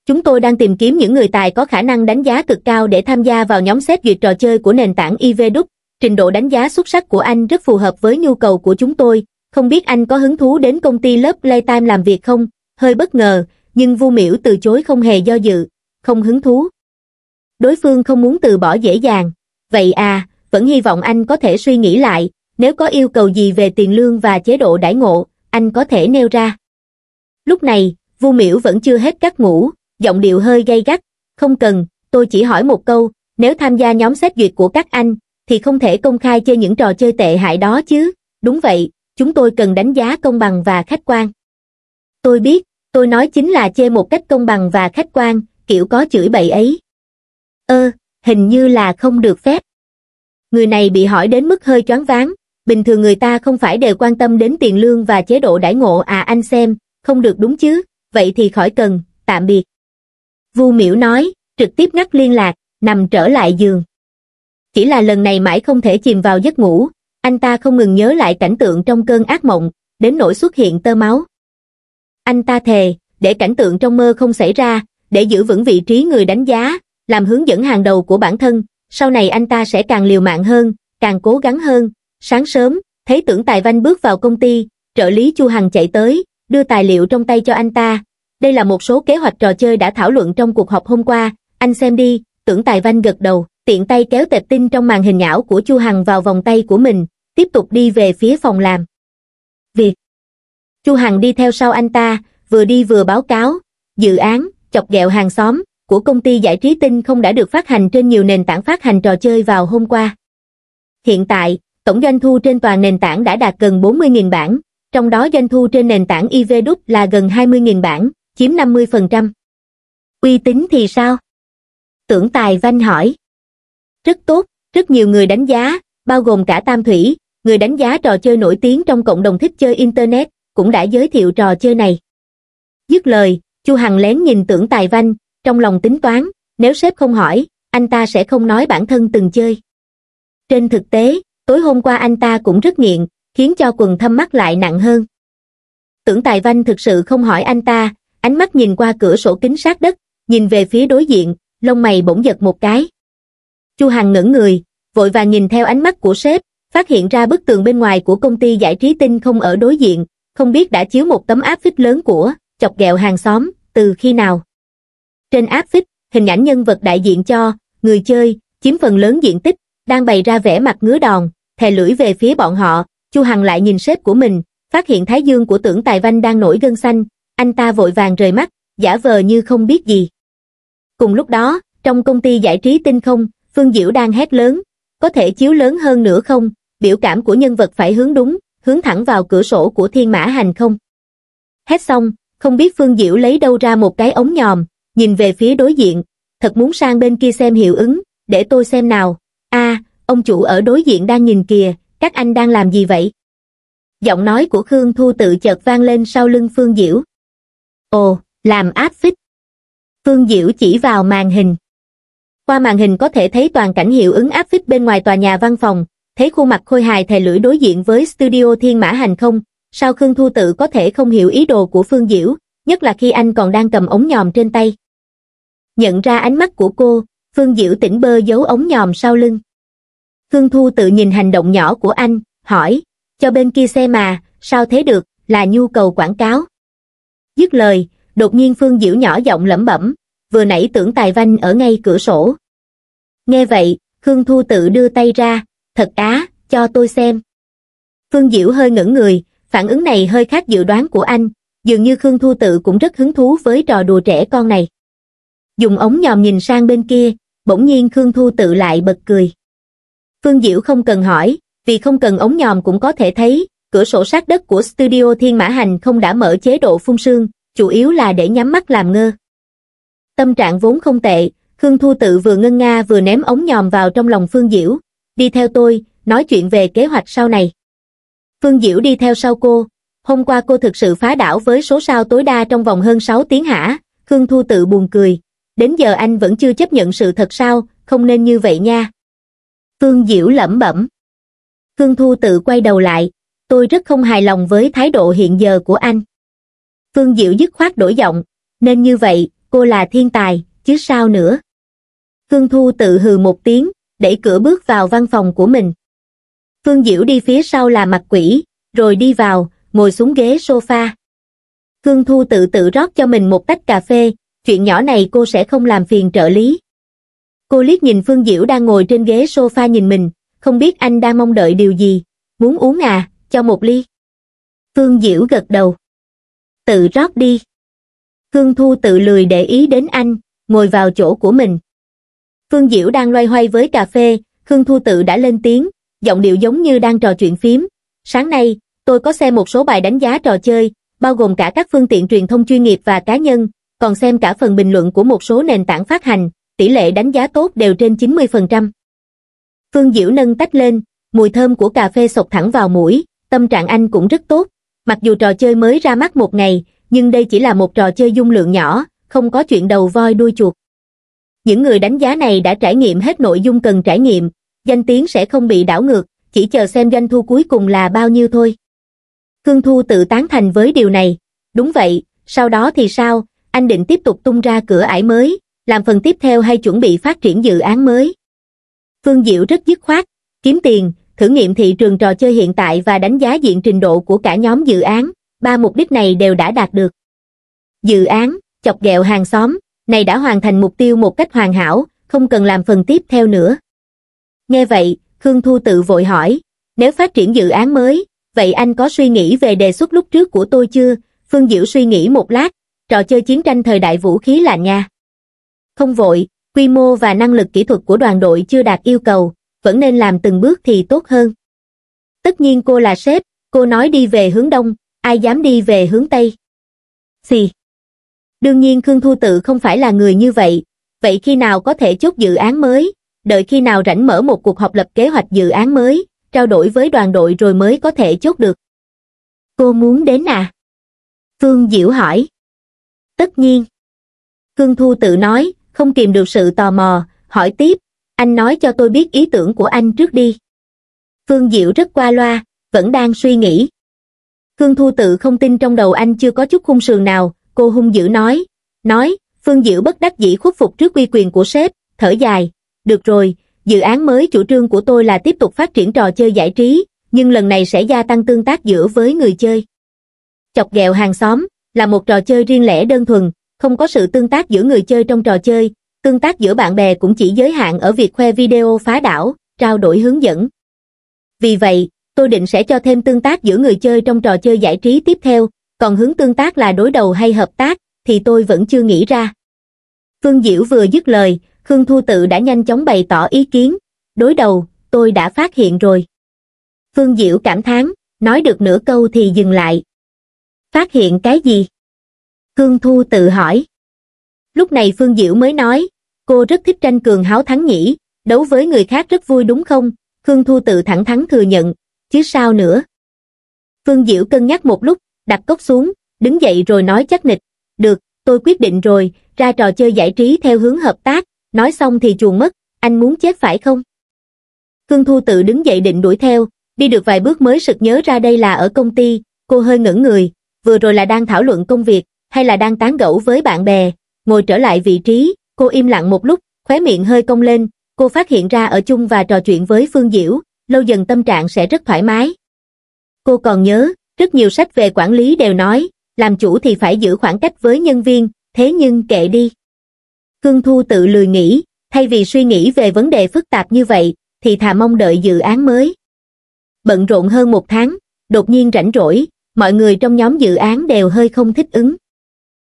Chúng tôi đang tìm kiếm những người tài có khả năng đánh giá cực cao để tham gia vào nhóm xét duyệt trò chơi của nền tảng IVDUC trình độ đánh giá xuất sắc của anh rất phù hợp với nhu cầu của chúng tôi, không biết anh có hứng thú đến công ty lớp Playtime làm việc không? Hơi bất ngờ, nhưng Vu Miểu từ chối không hề do dự, không hứng thú. Đối phương không muốn từ bỏ dễ dàng, vậy à, vẫn hy vọng anh có thể suy nghĩ lại, nếu có yêu cầu gì về tiền lương và chế độ đãi ngộ, anh có thể nêu ra. Lúc này, Vu Miểu vẫn chưa hết cắt ngủ, giọng điệu hơi gay gắt, "Không cần, tôi chỉ hỏi một câu, nếu tham gia nhóm xét duyệt của các anh, thì không thể công khai chơi những trò chơi tệ hại đó chứ. Đúng vậy, chúng tôi cần đánh giá công bằng và khách quan. Tôi biết, tôi nói chính là chơi một cách công bằng và khách quan, kiểu có chửi bậy ấy. Ơ, hình như là không được phép. Người này bị hỏi đến mức hơi choáng váng, bình thường người ta không phải đều quan tâm đến tiền lương và chế độ đãi ngộ à anh xem, không được đúng chứ, vậy thì khỏi cần, tạm biệt. Vu Miễu nói, trực tiếp ngắt liên lạc, nằm trở lại giường chỉ là lần này mãi không thể chìm vào giấc ngủ, anh ta không ngừng nhớ lại cảnh tượng trong cơn ác mộng, đến nỗi xuất hiện tơ máu. Anh ta thề, để cảnh tượng trong mơ không xảy ra, để giữ vững vị trí người đánh giá, làm hướng dẫn hàng đầu của bản thân, sau này anh ta sẽ càng liều mạng hơn, càng cố gắng hơn. Sáng sớm, thấy tưởng Tài Văn bước vào công ty, trợ lý Chu Hằng chạy tới, đưa tài liệu trong tay cho anh ta. Đây là một số kế hoạch trò chơi đã thảo luận trong cuộc họp hôm qua, anh xem đi, tưởng Tài Văn gật đầu tiện tay kéo tệp tin trong màn hình ảo của chu hằng vào vòng tay của mình tiếp tục đi về phía phòng làm việc chu hằng đi theo sau anh ta vừa đi vừa báo cáo dự án chọc ghẹo hàng xóm của công ty giải trí tinh không đã được phát hành trên nhiều nền tảng phát hành trò chơi vào hôm qua hiện tại tổng doanh thu trên toàn nền tảng đã đạt gần 40.000 bản trong đó doanh thu trên nền tảng ivdup là gần 20.000 bản chiếm 50%. uy tín thì sao tưởng tài vanh hỏi rất tốt rất nhiều người đánh giá bao gồm cả tam thủy người đánh giá trò chơi nổi tiếng trong cộng đồng thích chơi internet cũng đã giới thiệu trò chơi này dứt lời chu hằng lén nhìn tưởng tài văn trong lòng tính toán nếu sếp không hỏi anh ta sẽ không nói bản thân từng chơi trên thực tế tối hôm qua anh ta cũng rất nghiện khiến cho quần thâm mắt lại nặng hơn tưởng tài văn thực sự không hỏi anh ta ánh mắt nhìn qua cửa sổ kính sát đất nhìn về phía đối diện lông mày bỗng giật một cái Chu Hằng ngẩn người, vội vàng nhìn theo ánh mắt của sếp, phát hiện ra bức tường bên ngoài của công ty giải trí tinh không ở đối diện, không biết đã chiếu một tấm áp phích lớn của chọc ghẹo hàng xóm từ khi nào. Trên áp phích, hình ảnh nhân vật đại diện cho người chơi chiếm phần lớn diện tích, đang bày ra vẻ mặt ngứa đòn, thè lưỡi về phía bọn họ, Chu Hằng lại nhìn sếp của mình, phát hiện thái dương của tưởng tài văn đang nổi gân xanh, anh ta vội vàng rời mắt, giả vờ như không biết gì. Cùng lúc đó, trong công ty giải trí tinh không, Phương Diễu đang hét lớn, có thể chiếu lớn hơn nữa không, biểu cảm của nhân vật phải hướng đúng, hướng thẳng vào cửa sổ của thiên mã hành không. Hét xong, không biết Phương Diễu lấy đâu ra một cái ống nhòm, nhìn về phía đối diện, thật muốn sang bên kia xem hiệu ứng, để tôi xem nào. a ông chủ ở đối diện đang nhìn kìa, các anh đang làm gì vậy? Giọng nói của Khương Thu tự chợt vang lên sau lưng Phương Diễu. Ồ, làm áp phích. Phương Diễu chỉ vào màn hình. Qua màn hình có thể thấy toàn cảnh hiệu ứng áp phích bên ngoài tòa nhà văn phòng, thấy khuôn mặt khôi hài thề lưỡi đối diện với studio thiên mã hành không, sao Khương Thu Tự có thể không hiểu ý đồ của Phương Diễu, nhất là khi anh còn đang cầm ống nhòm trên tay. Nhận ra ánh mắt của cô, Phương Diễu tỉnh bơ giấu ống nhòm sau lưng. Khương Thu Tự nhìn hành động nhỏ của anh, hỏi, cho bên kia xe mà, sao thế được, là nhu cầu quảng cáo. Dứt lời, đột nhiên Phương Diễu nhỏ giọng lẩm bẩm, vừa nãy tưởng tài vanh ở ngay cửa sổ. Nghe vậy, Khương Thu tự đưa tay ra, thật á, cho tôi xem. Phương Diễu hơi ngẩn người, phản ứng này hơi khác dự đoán của anh, dường như Khương Thu tự cũng rất hứng thú với trò đùa trẻ con này. Dùng ống nhòm nhìn sang bên kia, bỗng nhiên Khương Thu tự lại bật cười. Phương Diễu không cần hỏi, vì không cần ống nhòm cũng có thể thấy, cửa sổ sát đất của studio Thiên Mã Hành không đã mở chế độ phun sương, chủ yếu là để nhắm mắt làm ngơ tâm trạng vốn không tệ, Khương Thu Tự vừa ngân nga vừa ném ống nhòm vào trong lòng Phương Diễu, đi theo tôi, nói chuyện về kế hoạch sau này. Phương Diễu đi theo sau cô, hôm qua cô thực sự phá đảo với số sao tối đa trong vòng hơn 6 tiếng hả, Khương Thu Tự buồn cười, đến giờ anh vẫn chưa chấp nhận sự thật sao, không nên như vậy nha. Phương Diễu lẩm bẩm. Khương Thu Tự quay đầu lại, tôi rất không hài lòng với thái độ hiện giờ của anh. Phương Diệu dứt khoát đổi giọng, nên như vậy, cô là thiên tài, chứ sao nữa. Hương Thu tự hừ một tiếng, đẩy cửa bước vào văn phòng của mình. Phương Diễu đi phía sau là mặt quỷ, rồi đi vào, ngồi xuống ghế sofa. Hương Thu tự tự rót cho mình một tách cà phê, chuyện nhỏ này cô sẽ không làm phiền trợ lý. Cô liếc nhìn Phương Diễu đang ngồi trên ghế sofa nhìn mình, không biết anh đang mong đợi điều gì, muốn uống à, cho một ly. Phương Diễu gật đầu. Tự rót đi. Khương Thu tự lười để ý đến anh, ngồi vào chỗ của mình. Phương Diễu đang loay hoay với cà phê, Khương Thu tự đã lên tiếng, giọng điệu giống như đang trò chuyện phím. Sáng nay, tôi có xem một số bài đánh giá trò chơi, bao gồm cả các phương tiện truyền thông chuyên nghiệp và cá nhân, còn xem cả phần bình luận của một số nền tảng phát hành, tỷ lệ đánh giá tốt đều trên 90%. Phương Diễu nâng tách lên, mùi thơm của cà phê sộc thẳng vào mũi, tâm trạng anh cũng rất tốt. Mặc dù trò chơi mới ra mắt một ngày, nhưng đây chỉ là một trò chơi dung lượng nhỏ, không có chuyện đầu voi đuôi chuột. Những người đánh giá này đã trải nghiệm hết nội dung cần trải nghiệm, danh tiếng sẽ không bị đảo ngược, chỉ chờ xem doanh thu cuối cùng là bao nhiêu thôi. Khương Thu tự tán thành với điều này. Đúng vậy, sau đó thì sao, anh định tiếp tục tung ra cửa ải mới, làm phần tiếp theo hay chuẩn bị phát triển dự án mới. Phương Diệu rất dứt khoát, kiếm tiền, thử nghiệm thị trường trò chơi hiện tại và đánh giá diện trình độ của cả nhóm dự án, ba mục đích này đều đã đạt được dự án chọc ghẹo hàng xóm này đã hoàn thành mục tiêu một cách hoàn hảo không cần làm phần tiếp theo nữa nghe vậy khương thu tự vội hỏi nếu phát triển dự án mới vậy anh có suy nghĩ về đề xuất lúc trước của tôi chưa phương diễu suy nghĩ một lát trò chơi chiến tranh thời đại vũ khí là nha không vội quy mô và năng lực kỹ thuật của đoàn đội chưa đạt yêu cầu vẫn nên làm từng bước thì tốt hơn tất nhiên cô là sếp cô nói đi về hướng đông ai dám đi về hướng Tây. Xì. Đương nhiên Khương Thu Tự không phải là người như vậy, vậy khi nào có thể chốt dự án mới, đợi khi nào rảnh mở một cuộc họp lập kế hoạch dự án mới, trao đổi với đoàn đội rồi mới có thể chốt được. Cô muốn đến à? Phương Diệu hỏi. Tất nhiên. Khương Thu Tự nói, không kìm được sự tò mò, hỏi tiếp, anh nói cho tôi biết ý tưởng của anh trước đi. Phương Diệu rất qua loa, vẫn đang suy nghĩ. Khương Thu tự không tin trong đầu anh chưa có chút khung sườn nào, cô hung dữ nói. Nói, Phương Diệu bất đắc dĩ khuất phục trước uy quyền của sếp, thở dài. Được rồi, dự án mới chủ trương của tôi là tiếp tục phát triển trò chơi giải trí, nhưng lần này sẽ gia tăng tương tác giữa với người chơi. Chọc ghẹo hàng xóm là một trò chơi riêng lẻ đơn thuần, không có sự tương tác giữa người chơi trong trò chơi, tương tác giữa bạn bè cũng chỉ giới hạn ở việc khoe video phá đảo, trao đổi hướng dẫn. Vì vậy, tôi định sẽ cho thêm tương tác giữa người chơi trong trò chơi giải trí tiếp theo, còn hướng tương tác là đối đầu hay hợp tác, thì tôi vẫn chưa nghĩ ra. Phương Diễu vừa dứt lời, Khương Thu Tự đã nhanh chóng bày tỏ ý kiến, đối đầu, tôi đã phát hiện rồi. Phương Diễu cảm thán, nói được nửa câu thì dừng lại. Phát hiện cái gì? Khương Thu Tự hỏi. Lúc này Phương Diễu mới nói, cô rất thích tranh cường háo thắng nhỉ, đấu với người khác rất vui đúng không? Khương Thu Tự thẳng thắn thừa nhận, chứ sao nữa. Phương Diễu cân nhắc một lúc, đặt cốc xuống, đứng dậy rồi nói chắc nịch, được, tôi quyết định rồi, ra trò chơi giải trí theo hướng hợp tác, nói xong thì chuồn mất, anh muốn chết phải không? Khương Thu tự đứng dậy định đuổi theo, đi được vài bước mới sực nhớ ra đây là ở công ty, cô hơi ngẩn người, vừa rồi là đang thảo luận công việc, hay là đang tán gẫu với bạn bè, ngồi trở lại vị trí, cô im lặng một lúc, khóe miệng hơi cong lên, cô phát hiện ra ở chung và trò chuyện với Phương Diễu, lâu dần tâm trạng sẽ rất thoải mái. Cô còn nhớ, rất nhiều sách về quản lý đều nói, làm chủ thì phải giữ khoảng cách với nhân viên, thế nhưng kệ đi. Khương Thu tự lười nghĩ, thay vì suy nghĩ về vấn đề phức tạp như vậy, thì thà mong đợi dự án mới. Bận rộn hơn một tháng, đột nhiên rảnh rỗi, mọi người trong nhóm dự án đều hơi không thích ứng.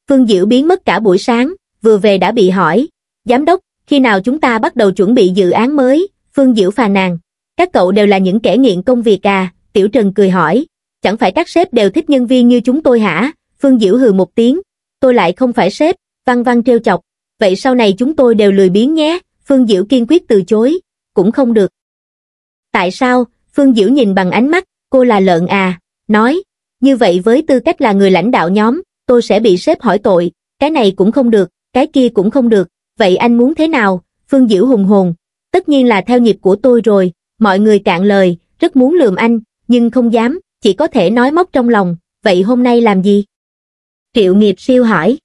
Phương diệu biến mất cả buổi sáng, vừa về đã bị hỏi, Giám đốc, khi nào chúng ta bắt đầu chuẩn bị dự án mới, Phương diệu phà nàng. Các cậu đều là những kẻ nghiện công việc à, Tiểu Trần cười hỏi. Chẳng phải các sếp đều thích nhân viên như chúng tôi hả? Phương Diễu hừ một tiếng. Tôi lại không phải sếp, văn văn trêu chọc. Vậy sau này chúng tôi đều lười biếng nhé, Phương Diễu kiên quyết từ chối. Cũng không được. Tại sao? Phương Diễu nhìn bằng ánh mắt, cô là lợn à, nói. Như vậy với tư cách là người lãnh đạo nhóm, tôi sẽ bị sếp hỏi tội. Cái này cũng không được, cái kia cũng không được. Vậy anh muốn thế nào? Phương Diễu hùng hồn. Tất nhiên là theo nhịp của tôi rồi, Mọi người cạn lời, rất muốn lườm anh, nhưng không dám, chỉ có thể nói móc trong lòng, vậy hôm nay làm gì? Triệu nghiệp siêu hỏi.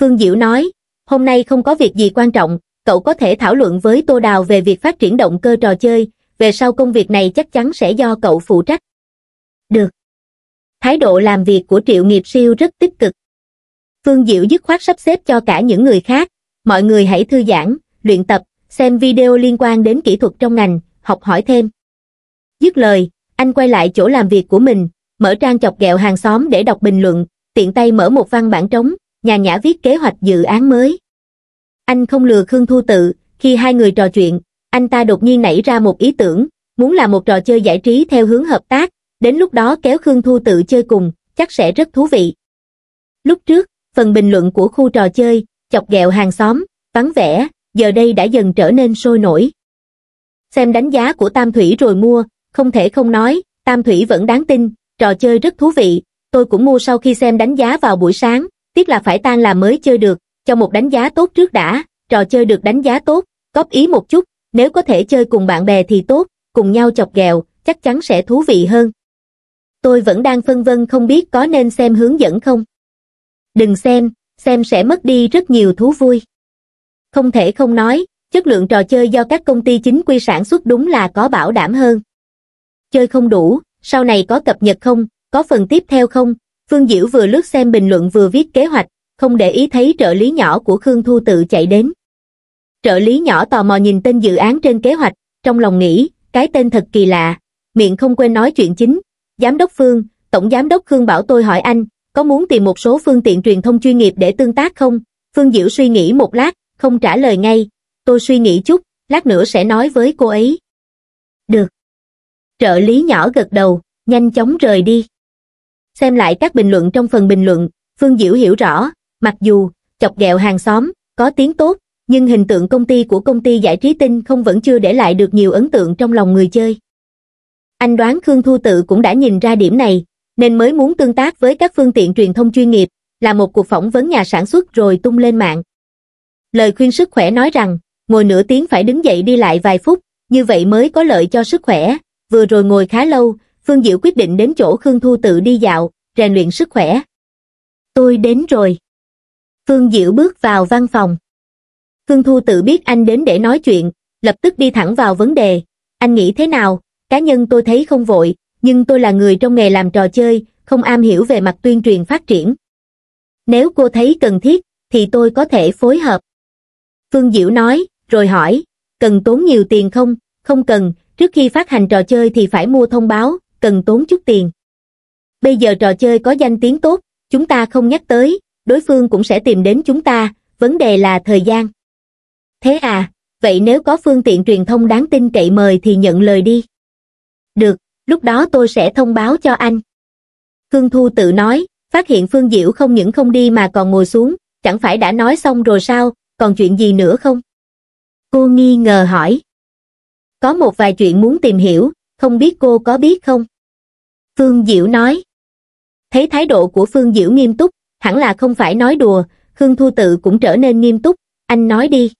Phương Diệu nói, hôm nay không có việc gì quan trọng, cậu có thể thảo luận với Tô Đào về việc phát triển động cơ trò chơi, về sau công việc này chắc chắn sẽ do cậu phụ trách. Được. Thái độ làm việc của Triệu nghiệp siêu rất tích cực. Phương Diệu dứt khoát sắp xếp cho cả những người khác, mọi người hãy thư giãn, luyện tập, xem video liên quan đến kỹ thuật trong ngành, học hỏi thêm. Dứt lời, anh quay lại chỗ làm việc của mình, mở trang chọc ghẹo hàng xóm để đọc bình luận, tiện tay mở một văn bản trống, nhà nhã viết kế hoạch dự án mới. Anh không lừa Khương Thu Tự, khi hai người trò chuyện, anh ta đột nhiên nảy ra một ý tưởng, muốn làm một trò chơi giải trí theo hướng hợp tác, đến lúc đó kéo Khương Thu Tự chơi cùng, chắc sẽ rất thú vị. Lúc trước, phần bình luận của khu trò chơi, chọc ghẹo hàng xóm, vắng vẻ, giờ đây đã dần trở nên sôi nổi xem đánh giá của Tam Thủy rồi mua, không thể không nói, Tam Thủy vẫn đáng tin, trò chơi rất thú vị, tôi cũng mua sau khi xem đánh giá vào buổi sáng, tiếc là phải tan làm mới chơi được, cho một đánh giá tốt trước đã, trò chơi được đánh giá tốt, góp ý một chút, nếu có thể chơi cùng bạn bè thì tốt, cùng nhau chọc ghẹo, chắc chắn sẽ thú vị hơn. Tôi vẫn đang phân vân không biết có nên xem hướng dẫn không. Đừng xem, xem sẽ mất đi rất nhiều thú vui. Không thể không nói, chất lượng trò chơi do các công ty chính quy sản xuất đúng là có bảo đảm hơn chơi không đủ sau này có cập nhật không có phần tiếp theo không phương diễu vừa lướt xem bình luận vừa viết kế hoạch không để ý thấy trợ lý nhỏ của khương thu tự chạy đến trợ lý nhỏ tò mò nhìn tên dự án trên kế hoạch trong lòng nghĩ cái tên thật kỳ lạ miệng không quên nói chuyện chính giám đốc phương tổng giám đốc khương bảo tôi hỏi anh có muốn tìm một số phương tiện truyền thông chuyên nghiệp để tương tác không phương diễu suy nghĩ một lát không trả lời ngay tôi suy nghĩ chút, lát nữa sẽ nói với cô ấy. Được. Trợ lý nhỏ gật đầu, nhanh chóng rời đi. Xem lại các bình luận trong phần bình luận, Phương Diễu hiểu rõ, mặc dù, chọc ghẹo hàng xóm, có tiếng tốt, nhưng hình tượng công ty của công ty giải trí tinh không vẫn chưa để lại được nhiều ấn tượng trong lòng người chơi. Anh đoán Khương Thu Tự cũng đã nhìn ra điểm này, nên mới muốn tương tác với các phương tiện truyền thông chuyên nghiệp, là một cuộc phỏng vấn nhà sản xuất rồi tung lên mạng. Lời khuyên sức khỏe nói rằng, ngồi nửa tiếng phải đứng dậy đi lại vài phút, như vậy mới có lợi cho sức khỏe. Vừa rồi ngồi khá lâu, Phương Diệu quyết định đến chỗ Khương Thu tự đi dạo, rèn luyện sức khỏe. Tôi đến rồi. Phương Diệu bước vào văn phòng. Khương Thu tự biết anh đến để nói chuyện, lập tức đi thẳng vào vấn đề. Anh nghĩ thế nào? Cá nhân tôi thấy không vội, nhưng tôi là người trong nghề làm trò chơi, không am hiểu về mặt tuyên truyền phát triển. Nếu cô thấy cần thiết, thì tôi có thể phối hợp. Phương Diệu nói, rồi hỏi, cần tốn nhiều tiền không? Không cần, trước khi phát hành trò chơi thì phải mua thông báo, cần tốn chút tiền. Bây giờ trò chơi có danh tiếng tốt, chúng ta không nhắc tới, đối phương cũng sẽ tìm đến chúng ta, vấn đề là thời gian. Thế à, vậy nếu có phương tiện truyền thông đáng tin cậy mời thì nhận lời đi. Được, lúc đó tôi sẽ thông báo cho anh. Khương Thu tự nói, phát hiện Phương Diễu không những không đi mà còn ngồi xuống, chẳng phải đã nói xong rồi sao, còn chuyện gì nữa không? Cô nghi ngờ hỏi. Có một vài chuyện muốn tìm hiểu, không biết cô có biết không? Phương diệu nói. Thấy thái độ của Phương diệu nghiêm túc, hẳn là không phải nói đùa, Khương Thu Tự cũng trở nên nghiêm túc, anh nói đi.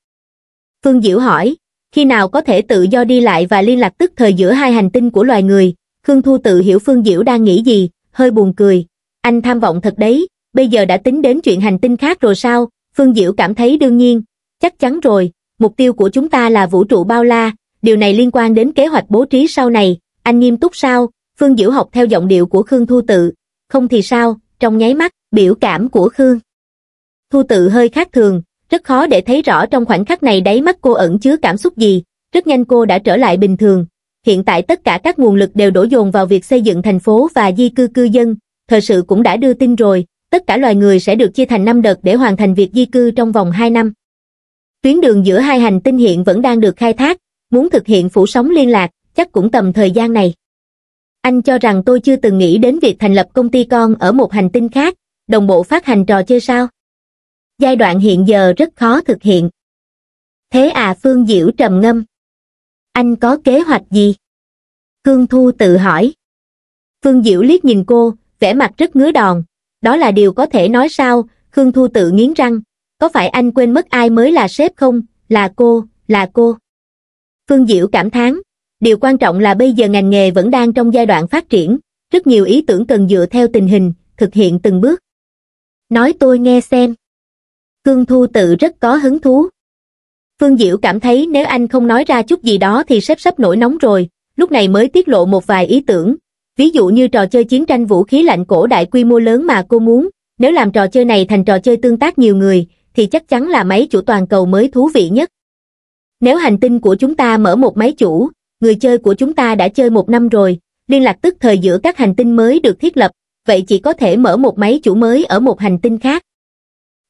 Phương diệu hỏi, khi nào có thể tự do đi lại và liên lạc tức thời giữa hai hành tinh của loài người, Khương Thu Tự hiểu Phương diệu đang nghĩ gì, hơi buồn cười, anh tham vọng thật đấy, bây giờ đã tính đến chuyện hành tinh khác rồi sao, Phương diệu cảm thấy đương nhiên, chắc chắn rồi, mục tiêu của chúng ta là vũ trụ bao la, điều này liên quan đến kế hoạch bố trí sau này, anh nghiêm túc sao, Phương Diễu học theo giọng điệu của Khương Thu Tự, không thì sao, trong nháy mắt, biểu cảm của Khương. Thu Tự hơi khác thường, rất khó để thấy rõ trong khoảnh khắc này đáy mắt cô ẩn chứa cảm xúc gì, rất nhanh cô đã trở lại bình thường. Hiện tại tất cả các nguồn lực đều đổ dồn vào việc xây dựng thành phố và di cư cư dân, thời sự cũng đã đưa tin rồi, tất cả loài người sẽ được chia thành 5 đợt để hoàn thành việc di cư trong vòng 2 năm. Tuyến đường giữa hai hành tinh hiện vẫn đang được khai thác, muốn thực hiện phủ sóng liên lạc, chắc cũng tầm thời gian này. Anh cho rằng tôi chưa từng nghĩ đến việc thành lập công ty con ở một hành tinh khác, đồng bộ phát hành trò chơi sao? Giai đoạn hiện giờ rất khó thực hiện. Thế à Phương Diễu trầm ngâm. Anh có kế hoạch gì? Khương Thu tự hỏi. Phương Diễu liếc nhìn cô, vẻ mặt rất ngứa đòn. Đó là điều có thể nói sao, Khương Thu tự nghiến răng, có phải anh quên mất ai mới là sếp không, là cô, là cô. Phương Diệu cảm thán, điều quan trọng là bây giờ ngành nghề vẫn đang trong giai đoạn phát triển, rất nhiều ý tưởng cần dựa theo tình hình, thực hiện từng bước. Nói tôi nghe xem. Cương Thu tự rất có hứng thú. Phương Diệu cảm thấy nếu anh không nói ra chút gì đó thì sếp sắp nổi nóng rồi, lúc này mới tiết lộ một vài ý tưởng. Ví dụ như trò chơi chiến tranh vũ khí lạnh cổ đại quy mô lớn mà cô muốn, nếu làm trò chơi này thành trò chơi tương tác nhiều người, thì chắc chắn là máy chủ toàn cầu mới thú vị nhất. Nếu hành tinh của chúng ta mở một máy chủ, người chơi của chúng ta đã chơi một năm rồi, liên lạc tức thời giữa các hành tinh mới được thiết lập, vậy chỉ có thể mở một máy chủ mới ở một hành tinh khác.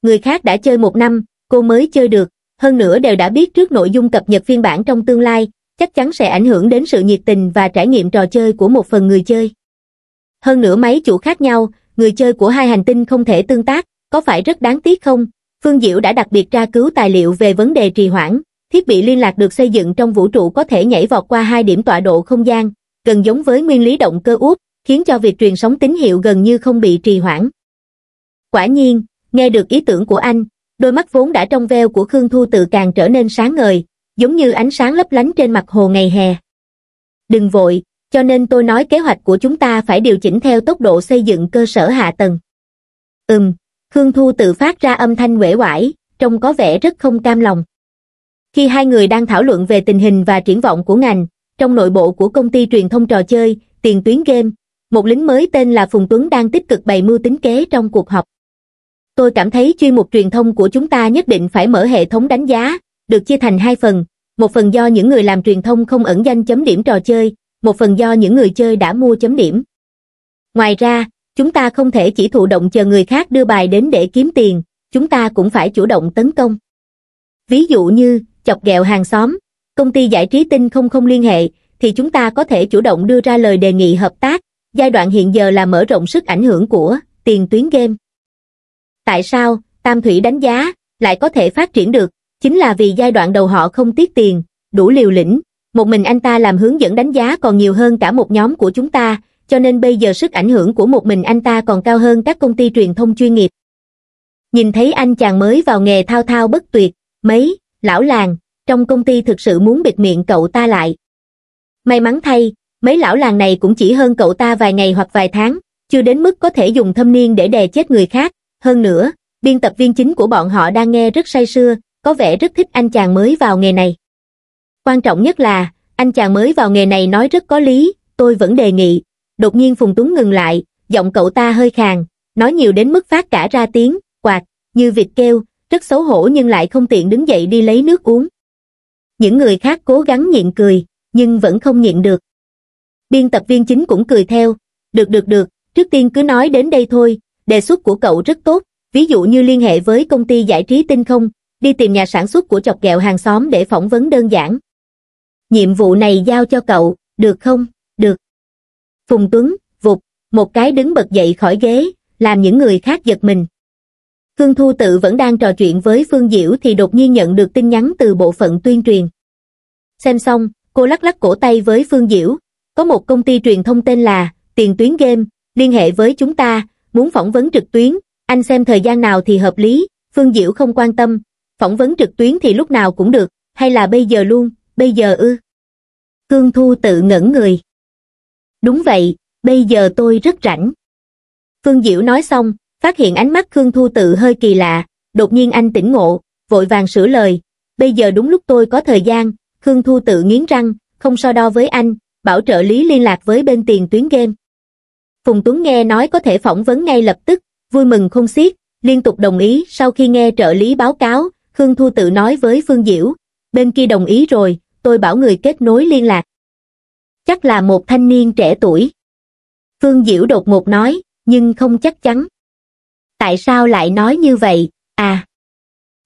Người khác đã chơi một năm, cô mới chơi được, hơn nữa đều đã biết trước nội dung cập nhật phiên bản trong tương lai, chắc chắn sẽ ảnh hưởng đến sự nhiệt tình và trải nghiệm trò chơi của một phần người chơi. Hơn nữa máy chủ khác nhau, người chơi của hai hành tinh không thể tương tác, có phải rất đáng tiếc không? Phương Diệu đã đặc biệt tra cứu tài liệu về vấn đề trì hoãn, thiết bị liên lạc được xây dựng trong vũ trụ có thể nhảy vọt qua hai điểm tọa độ không gian, gần giống với nguyên lý động cơ úp, khiến cho việc truyền sóng tín hiệu gần như không bị trì hoãn. Quả nhiên, nghe được ý tưởng của anh, đôi mắt vốn đã trong veo của Khương Thu Tự càng trở nên sáng ngời, giống như ánh sáng lấp lánh trên mặt hồ ngày hè. Đừng vội, cho nên tôi nói kế hoạch của chúng ta phải điều chỉnh theo tốc độ xây dựng cơ sở hạ tầng. Ừm, Khương thu tự phát ra âm thanh uể oải trông có vẻ rất không cam lòng khi hai người đang thảo luận về tình hình và triển vọng của ngành trong nội bộ của công ty truyền thông trò chơi tiền tuyến game một lính mới tên là phùng tuấn đang tích cực bày mưu tính kế trong cuộc họp tôi cảm thấy chuyên mục truyền thông của chúng ta nhất định phải mở hệ thống đánh giá được chia thành hai phần một phần do những người làm truyền thông không ẩn danh chấm điểm trò chơi một phần do những người chơi đã mua chấm điểm ngoài ra Chúng ta không thể chỉ thụ động chờ người khác đưa bài đến để kiếm tiền, chúng ta cũng phải chủ động tấn công. Ví dụ như, chọc ghẹo hàng xóm, công ty giải trí tinh không không liên hệ, thì chúng ta có thể chủ động đưa ra lời đề nghị hợp tác, giai đoạn hiện giờ là mở rộng sức ảnh hưởng của tiền tuyến game. Tại sao, Tam Thủy đánh giá, lại có thể phát triển được, chính là vì giai đoạn đầu họ không tiếc tiền, đủ liều lĩnh, một mình anh ta làm hướng dẫn đánh giá còn nhiều hơn cả một nhóm của chúng ta, cho nên bây giờ sức ảnh hưởng của một mình anh ta còn cao hơn các công ty truyền thông chuyên nghiệp. Nhìn thấy anh chàng mới vào nghề thao thao bất tuyệt, mấy, lão làng, trong công ty thực sự muốn bịt miệng cậu ta lại. May mắn thay, mấy lão làng này cũng chỉ hơn cậu ta vài ngày hoặc vài tháng, chưa đến mức có thể dùng thâm niên để đè chết người khác. Hơn nữa, biên tập viên chính của bọn họ đang nghe rất say sưa, có vẻ rất thích anh chàng mới vào nghề này. Quan trọng nhất là, anh chàng mới vào nghề này nói rất có lý, tôi vẫn đề nghị, đột nhiên Phùng Tuấn ngừng lại, giọng cậu ta hơi khàn, nói nhiều đến mức phát cả ra tiếng, quạt, như vịt kêu, rất xấu hổ nhưng lại không tiện đứng dậy đi lấy nước uống. Những người khác cố gắng nhịn cười, nhưng vẫn không nhịn được. Biên tập viên chính cũng cười theo, được được được, trước tiên cứ nói đến đây thôi, đề xuất của cậu rất tốt, ví dụ như liên hệ với công ty giải trí tinh không, đi tìm nhà sản xuất của chọc ghẹo hàng xóm để phỏng vấn đơn giản. Nhiệm vụ này giao cho cậu, được không? Được. Phùng Tuấn, vụt, một cái đứng bật dậy khỏi ghế, làm những người khác giật mình. Khương Thu Tự vẫn đang trò chuyện với Phương Diễu thì đột nhiên nhận được tin nhắn từ bộ phận tuyên truyền. Xem xong, cô lắc lắc cổ tay với Phương Diễu, có một công ty truyền thông tên là Tiền Tuyến Game, liên hệ với chúng ta, muốn phỏng vấn trực tuyến, anh xem thời gian nào thì hợp lý, Phương Diễu không quan tâm, phỏng vấn trực tuyến thì lúc nào cũng được, hay là bây giờ luôn, bây giờ ư. Khương Thu Tự ngẩn người. Đúng vậy, bây giờ tôi rất rảnh. Phương Diễu nói xong, phát hiện ánh mắt Khương Thu Tự hơi kỳ lạ, đột nhiên anh tỉnh ngộ, vội vàng sửa lời. Bây giờ đúng lúc tôi có thời gian, Khương Thu Tự nghiến răng, không so đo với anh, bảo trợ lý liên lạc với bên tiền tuyến game. Phùng Tuấn nghe nói có thể phỏng vấn ngay lập tức, vui mừng không xiết, liên tục đồng ý sau khi nghe trợ lý báo cáo, Khương Thu Tự nói với Phương Diễu, bên kia đồng ý rồi, tôi bảo người kết nối liên lạc chắc là một thanh niên trẻ tuổi. Phương Diễu đột ngột nói, nhưng không chắc chắn. Tại sao lại nói như vậy, à?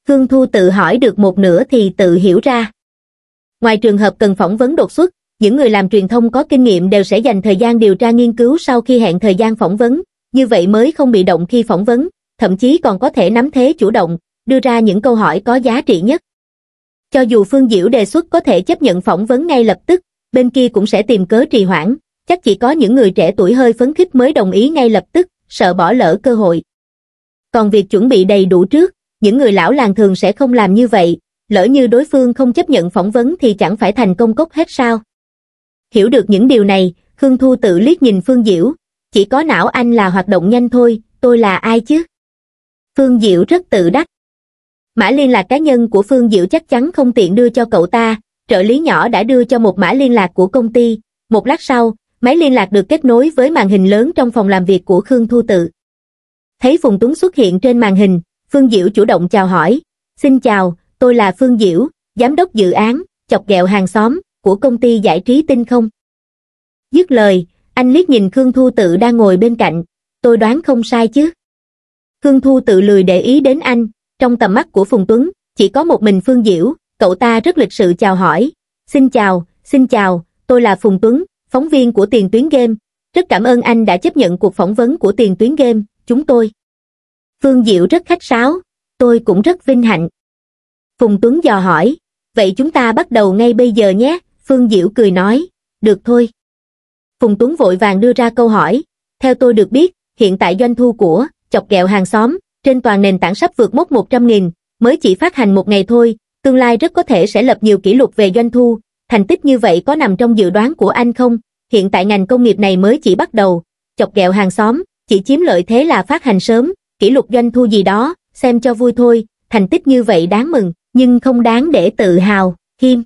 Khương Thu tự hỏi được một nửa thì tự hiểu ra. Ngoài trường hợp cần phỏng vấn đột xuất, những người làm truyền thông có kinh nghiệm đều sẽ dành thời gian điều tra nghiên cứu sau khi hẹn thời gian phỏng vấn, như vậy mới không bị động khi phỏng vấn, thậm chí còn có thể nắm thế chủ động, đưa ra những câu hỏi có giá trị nhất. Cho dù Phương Diễu đề xuất có thể chấp nhận phỏng vấn ngay lập tức, bên kia cũng sẽ tìm cớ trì hoãn, chắc chỉ có những người trẻ tuổi hơi phấn khích mới đồng ý ngay lập tức, sợ bỏ lỡ cơ hội. Còn việc chuẩn bị đầy đủ trước, những người lão làng thường sẽ không làm như vậy, lỡ như đối phương không chấp nhận phỏng vấn thì chẳng phải thành công cốc hết sao. Hiểu được những điều này, Khương Thu tự liếc nhìn Phương Diễu, chỉ có não anh là hoạt động nhanh thôi, tôi là ai chứ? Phương Diệu rất tự đắc. Mã liên là cá nhân của Phương Diệu chắc chắn không tiện đưa cho cậu ta, trợ lý nhỏ đã đưa cho một mã liên lạc của công ty, một lát sau, máy liên lạc được kết nối với màn hình lớn trong phòng làm việc của Khương Thu Tự. Thấy Phùng Tuấn xuất hiện trên màn hình, Phương Diễu chủ động chào hỏi, xin chào, tôi là Phương Diễu, giám đốc dự án, chọc ghẹo hàng xóm, của công ty giải trí tinh không. Dứt lời, anh liếc nhìn Khương Thu Tự đang ngồi bên cạnh, tôi đoán không sai chứ. Khương Thu Tự lười để ý đến anh, trong tầm mắt của Phùng Tuấn, chỉ có một mình Phương Diễu, cậu ta rất lịch sự chào hỏi. Xin chào, xin chào, tôi là Phùng Tuấn, phóng viên của Tiền Tuyến Game. Rất cảm ơn anh đã chấp nhận cuộc phỏng vấn của Tiền Tuyến Game, chúng tôi. Phương Diệu rất khách sáo, tôi cũng rất vinh hạnh. Phùng Tuấn dò hỏi, vậy chúng ta bắt đầu ngay bây giờ nhé, Phương Diệu cười nói, được thôi. Phùng Tuấn vội vàng đưa ra câu hỏi, theo tôi được biết, hiện tại doanh thu của chọc kẹo hàng xóm trên toàn nền tảng sắp vượt mốc 100.000, mới chỉ phát hành một ngày thôi, tương lai rất có thể sẽ lập nhiều kỷ lục về doanh thu, thành tích như vậy có nằm trong dự đoán của anh không? Hiện tại ngành công nghiệp này mới chỉ bắt đầu, chọc ghẹo hàng xóm, chỉ chiếm lợi thế là phát hành sớm, kỷ lục doanh thu gì đó, xem cho vui thôi, thành tích như vậy đáng mừng, nhưng không đáng để tự hào, Kim.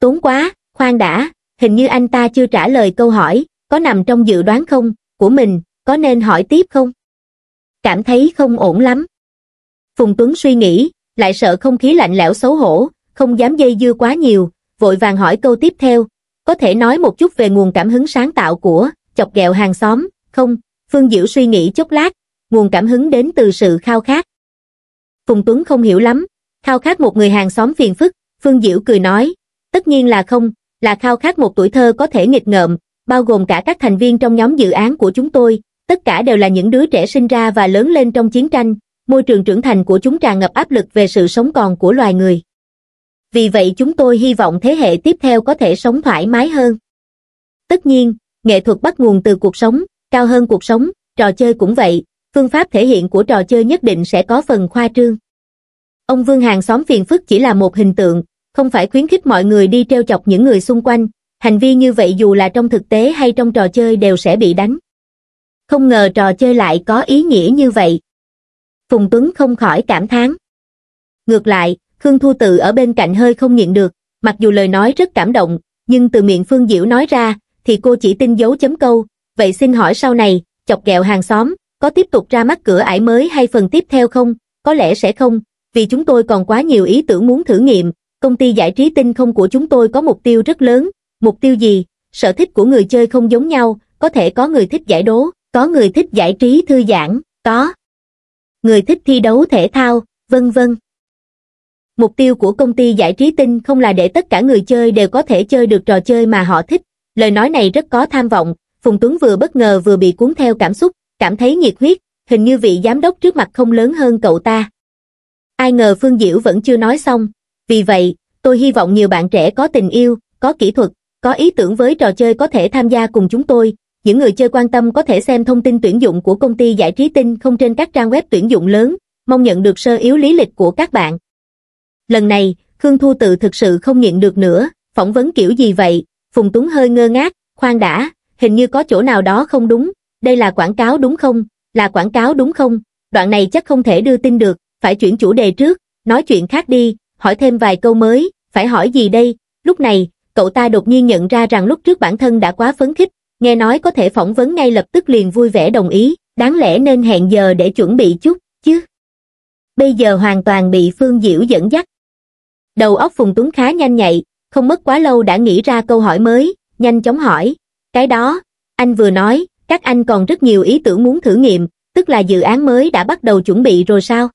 Tốn quá, khoan đã, hình như anh ta chưa trả lời câu hỏi, có nằm trong dự đoán không, của mình, có nên hỏi tiếp không? Cảm thấy không ổn lắm. Phùng Tuấn suy nghĩ, lại sợ không khí lạnh lẽo xấu hổ, không dám dây dưa quá nhiều, vội vàng hỏi câu tiếp theo, có thể nói một chút về nguồn cảm hứng sáng tạo của chọc ghẹo hàng xóm, không? Phương Diễu suy nghĩ chốc lát, nguồn cảm hứng đến từ sự khao khát. Phùng Tuấn không hiểu lắm, khao khát một người hàng xóm phiền phức, Phương Diễu cười nói, tất nhiên là không, là khao khát một tuổi thơ có thể nghịch ngợm, bao gồm cả các thành viên trong nhóm dự án của chúng tôi, tất cả đều là những đứa trẻ sinh ra và lớn lên trong chiến tranh, môi trường trưởng thành của chúng tràn ngập áp lực về sự sống còn của loài người. Vì vậy chúng tôi hy vọng thế hệ tiếp theo có thể sống thoải mái hơn. Tất nhiên, nghệ thuật bắt nguồn từ cuộc sống, cao hơn cuộc sống, trò chơi cũng vậy, phương pháp thể hiện của trò chơi nhất định sẽ có phần khoa trương. Ông Vương Hàng xóm phiền phức chỉ là một hình tượng, không phải khuyến khích mọi người đi treo chọc những người xung quanh, hành vi như vậy dù là trong thực tế hay trong trò chơi đều sẽ bị đánh. Không ngờ trò chơi lại có ý nghĩa như vậy. Phùng Tuấn không khỏi cảm thán. Ngược lại, Khương Thu Tự ở bên cạnh hơi không nhịn được, mặc dù lời nói rất cảm động, nhưng từ miệng Phương Diễu nói ra, thì cô chỉ tin dấu chấm câu, vậy xin hỏi sau này, chọc ghẹo hàng xóm, có tiếp tục ra mắt cửa ải mới hay phần tiếp theo không? Có lẽ sẽ không, vì chúng tôi còn quá nhiều ý tưởng muốn thử nghiệm, công ty giải trí tinh không của chúng tôi có mục tiêu rất lớn, mục tiêu gì, sở thích của người chơi không giống nhau, có thể có người thích giải đố, có người thích giải trí thư giãn, có người thích thi đấu thể thao, vân vân. Mục tiêu của công ty giải trí tinh không là để tất cả người chơi đều có thể chơi được trò chơi mà họ thích. Lời nói này rất có tham vọng, Phùng Tuấn vừa bất ngờ vừa bị cuốn theo cảm xúc, cảm thấy nhiệt huyết, hình như vị giám đốc trước mặt không lớn hơn cậu ta. Ai ngờ Phương Diễu vẫn chưa nói xong, vì vậy, tôi hy vọng nhiều bạn trẻ có tình yêu, có kỹ thuật, có ý tưởng với trò chơi có thể tham gia cùng chúng tôi, những người chơi quan tâm có thể xem thông tin tuyển dụng của công ty giải trí tinh không trên các trang web tuyển dụng lớn, mong nhận được sơ yếu lý lịch của các bạn. Lần này, Khương Thu Tự thực sự không nhịn được nữa, phỏng vấn kiểu gì vậy? Phùng Tuấn hơi ngơ ngác, khoan đã, hình như có chỗ nào đó không đúng, đây là quảng cáo đúng không? Là quảng cáo đúng không? Đoạn này chắc không thể đưa tin được, phải chuyển chủ đề trước, nói chuyện khác đi, hỏi thêm vài câu mới, phải hỏi gì đây? Lúc này, cậu ta đột nhiên nhận ra rằng lúc trước bản thân đã quá phấn khích, nghe nói có thể phỏng vấn ngay lập tức liền vui vẻ đồng ý, đáng lẽ nên hẹn giờ để chuẩn bị chút, chứ. Bây giờ hoàn toàn bị Phương Diễu dẫn dắt. Đầu óc Phùng Tuấn khá nhanh nhạy, không mất quá lâu đã nghĩ ra câu hỏi mới, nhanh chóng hỏi. Cái đó, anh vừa nói, các anh còn rất nhiều ý tưởng muốn thử nghiệm, tức là dự án mới đã bắt đầu chuẩn bị rồi sao?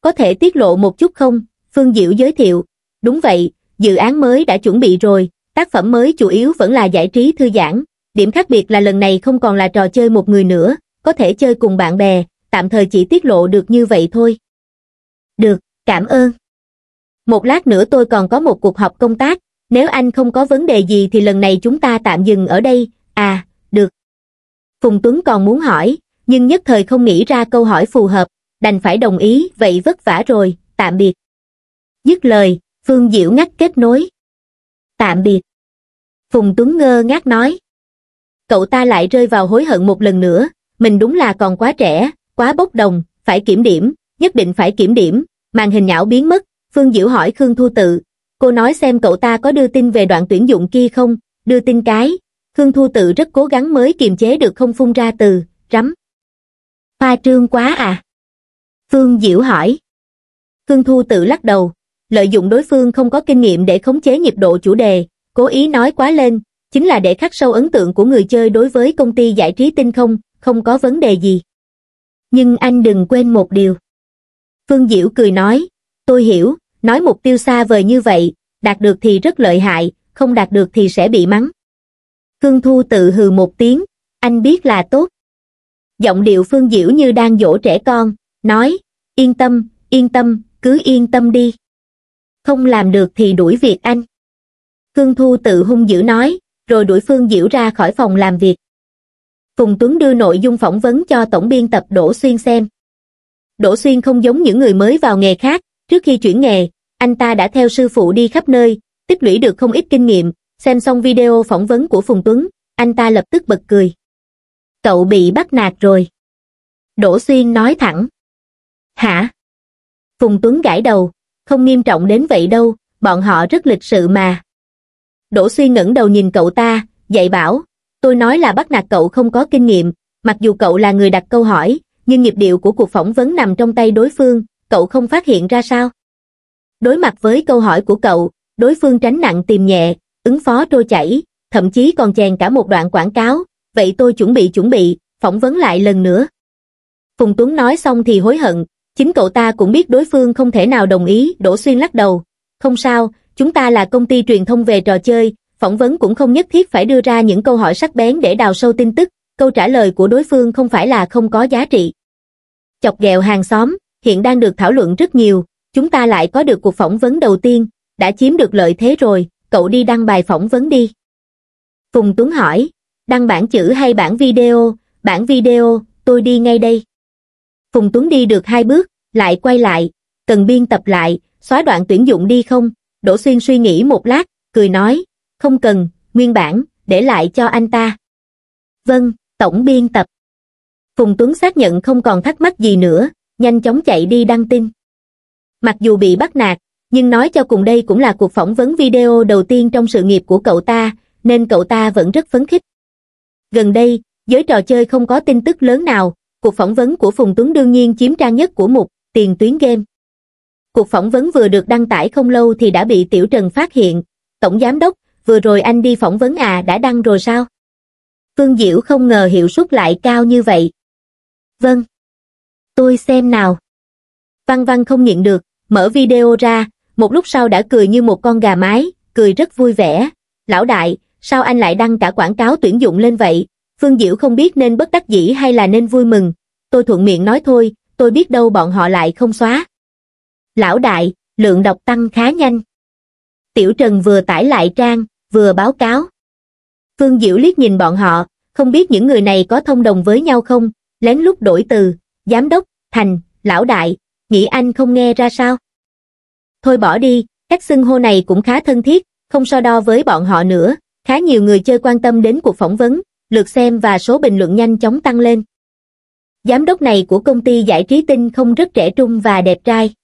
Có thể tiết lộ một chút không? Phương Diệu giới thiệu. Đúng vậy, dự án mới đã chuẩn bị rồi, tác phẩm mới chủ yếu vẫn là giải trí thư giãn, điểm khác biệt là lần này không còn là trò chơi một người nữa, có thể chơi cùng bạn bè, tạm thời chỉ tiết lộ được như vậy thôi. Được, cảm ơn. Một lát nữa tôi còn có một cuộc họp công tác, nếu anh không có vấn đề gì thì lần này chúng ta tạm dừng ở đây, à, được. Phùng Tuấn còn muốn hỏi, nhưng nhất thời không nghĩ ra câu hỏi phù hợp, đành phải đồng ý, vậy vất vả rồi, tạm biệt. Dứt lời, Phương Diễu ngắt kết nối. Tạm biệt. Phùng Tuấn ngơ ngác nói cậu ta lại rơi vào hối hận một lần nữa, mình đúng là còn quá trẻ, quá bốc đồng, phải kiểm điểm, nhất định phải kiểm điểm, màn hình nhão biến mất, Phương Diễu hỏi Khương Thu Tự, cô nói xem cậu ta có đưa tin về đoạn tuyển dụng kia không, đưa tin cái, Khương Thu Tự rất cố gắng mới kiềm chế được không phun ra từ, rắm. Khoa trương quá à? Phương Diễu hỏi. Khương Thu Tự lắc đầu, lợi dụng đối phương không có kinh nghiệm để khống chế nhịp độ chủ đề, cố ý nói quá lên, chính là để khắc sâu ấn tượng của người chơi đối với công ty giải trí tinh không, không có vấn đề gì. Nhưng anh đừng quên một điều. Phương Diễu cười nói, tôi hiểu, nói mục tiêu xa vời như vậy, đạt được thì rất lợi hại, không đạt được thì sẽ bị mắng. Cương Thu tự hừ một tiếng, anh biết là tốt. Giọng điệu Phương Diễu như đang dỗ trẻ con, nói, yên tâm, yên tâm, cứ yên tâm đi. Không làm được thì đuổi việc anh. Cương Thu tự hung dữ nói, rồi đuổi Phương Diễu ra khỏi phòng làm việc. Phùng Tuấn đưa nội dung phỏng vấn cho tổng biên tập Đỗ Xuyên xem. Đỗ Xuyên không giống những người mới vào nghề khác, trước khi chuyển nghề, anh ta đã theo sư phụ đi khắp nơi, tích lũy được không ít kinh nghiệm, xem xong video phỏng vấn của Phùng Tuấn, anh ta lập tức bật cười. Cậu bị bắt nạt rồi. Đỗ Xuyên nói thẳng. Hả? Phùng Tuấn gãi đầu, không nghiêm trọng đến vậy đâu, bọn họ rất lịch sự mà. Đỗ Suy ngẩng đầu nhìn cậu ta, dạy bảo, tôi nói là bắt nạt cậu không có kinh nghiệm, mặc dù cậu là người đặt câu hỏi, nhưng nhịp điệu của cuộc phỏng vấn nằm trong tay đối phương, cậu không phát hiện ra sao? Đối mặt với câu hỏi của cậu, đối phương tránh nặng tìm nhẹ, ứng phó trôi chảy, thậm chí còn chèn cả một đoạn quảng cáo, vậy tôi chuẩn bị chuẩn bị, phỏng vấn lại lần nữa. Phùng Tuấn nói xong thì hối hận, chính cậu ta cũng biết đối phương không thể nào đồng ý, Đỗ Xuyên lắc đầu. Không sao, chúng ta là công ty truyền thông về trò chơi, phỏng vấn cũng không nhất thiết phải đưa ra những câu hỏi sắc bén để đào sâu tin tức, câu trả lời của đối phương không phải là không có giá trị. Chọc ghẹo hàng xóm, hiện đang được thảo luận rất nhiều, chúng ta lại có được cuộc phỏng vấn đầu tiên, đã chiếm được lợi thế rồi, cậu đi đăng bài phỏng vấn đi. Phùng Tuấn hỏi, đăng bản chữ hay bản video, bản video, tôi đi ngay đây. Phùng Tuấn đi được hai bước, lại quay lại, cần biên tập lại, xóa đoạn tuyển dụng đi không? Đỗ Xuyên suy nghĩ một lát, cười nói, không cần, nguyên bản, để lại cho anh ta. Vâng, tổng biên tập. Phùng Tuấn xác nhận không còn thắc mắc gì nữa, nhanh chóng chạy đi đăng tin. Mặc dù bị bắt nạt, nhưng nói cho cùng đây cũng là cuộc phỏng vấn video đầu tiên trong sự nghiệp của cậu ta, nên cậu ta vẫn rất phấn khích. Gần đây, giới trò chơi không có tin tức lớn nào, cuộc phỏng vấn của Phùng Tuấn đương nhiên chiếm trang nhất của mục, tiền tuyến game cuộc phỏng vấn vừa được đăng tải không lâu thì đã bị Tiểu Trần phát hiện. Tổng Giám đốc, vừa rồi anh đi phỏng vấn à đã đăng rồi sao? Phương Diễu không ngờ hiệu suất lại cao như vậy. Vâng. Tôi xem nào. Văn Văn không nhịn được, mở video ra, một lúc sau đã cười như một con gà mái, cười rất vui vẻ. Lão đại, sao anh lại đăng cả quảng cáo tuyển dụng lên vậy? Phương Diễu không biết nên bất đắc dĩ hay là nên vui mừng. Tôi thuận miệng nói thôi, tôi biết đâu bọn họ lại không xóa lão đại, lượng đọc tăng khá nhanh. Tiểu Trần vừa tải lại trang, vừa báo cáo. Phương Diễu liếc nhìn bọn họ, không biết những người này có thông đồng với nhau không, lén lút đổi từ, giám đốc, thành, lão đại, nghĩ anh không nghe ra sao? Thôi bỏ đi, các xưng hô này cũng khá thân thiết, không so đo với bọn họ nữa, khá nhiều người chơi quan tâm đến cuộc phỏng vấn, lượt xem và số bình luận nhanh chóng tăng lên. Giám đốc này của công ty giải trí tinh không rất trẻ trung và đẹp trai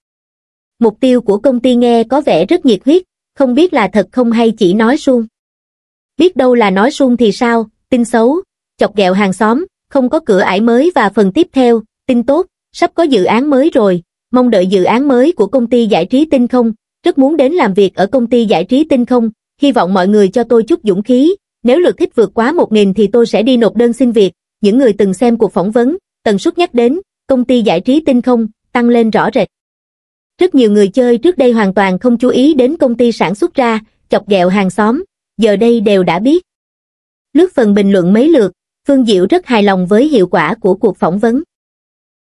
mục tiêu của công ty nghe có vẻ rất nhiệt huyết, không biết là thật không hay chỉ nói suông. Biết đâu là nói suông thì sao, tin xấu, chọc ghẹo hàng xóm, không có cửa ải mới và phần tiếp theo, tin tốt, sắp có dự án mới rồi, mong đợi dự án mới của công ty giải trí tinh không, rất muốn đến làm việc ở công ty giải trí tinh không, hy vọng mọi người cho tôi chút dũng khí, nếu lượt thích vượt quá 1.000 thì tôi sẽ đi nộp đơn xin việc, những người từng xem cuộc phỏng vấn, tần suất nhắc đến, công ty giải trí tinh không, tăng lên rõ rệt rất nhiều người chơi trước đây hoàn toàn không chú ý đến công ty sản xuất ra chọc ghẹo hàng xóm giờ đây đều đã biết lướt phần bình luận mấy lượt phương diệu rất hài lòng với hiệu quả của cuộc phỏng vấn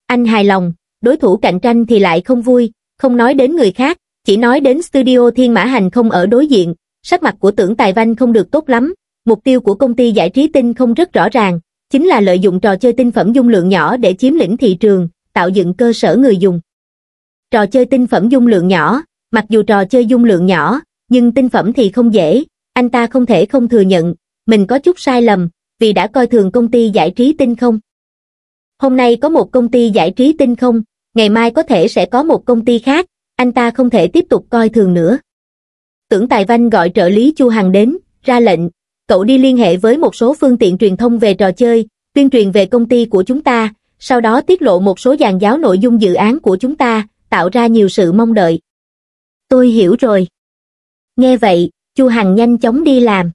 anh hài lòng đối thủ cạnh tranh thì lại không vui không nói đến người khác chỉ nói đến studio thiên mã hành không ở đối diện sắc mặt của tưởng tài văn không được tốt lắm mục tiêu của công ty giải trí tinh không rất rõ ràng chính là lợi dụng trò chơi tinh phẩm dung lượng nhỏ để chiếm lĩnh thị trường tạo dựng cơ sở người dùng Trò chơi tinh phẩm dung lượng nhỏ, mặc dù trò chơi dung lượng nhỏ, nhưng tinh phẩm thì không dễ, anh ta không thể không thừa nhận, mình có chút sai lầm, vì đã coi thường công ty giải trí tinh không. Hôm nay có một công ty giải trí tinh không, ngày mai có thể sẽ có một công ty khác, anh ta không thể tiếp tục coi thường nữa. Tưởng Tài Văn gọi trợ lý Chu Hằng đến, ra lệnh, cậu đi liên hệ với một số phương tiện truyền thông về trò chơi, tuyên truyền về công ty của chúng ta, sau đó tiết lộ một số dàn giáo nội dung dự án của chúng ta, tạo ra nhiều sự mong đợi. Tôi hiểu rồi. Nghe vậy, Chu Hằng nhanh chóng đi làm.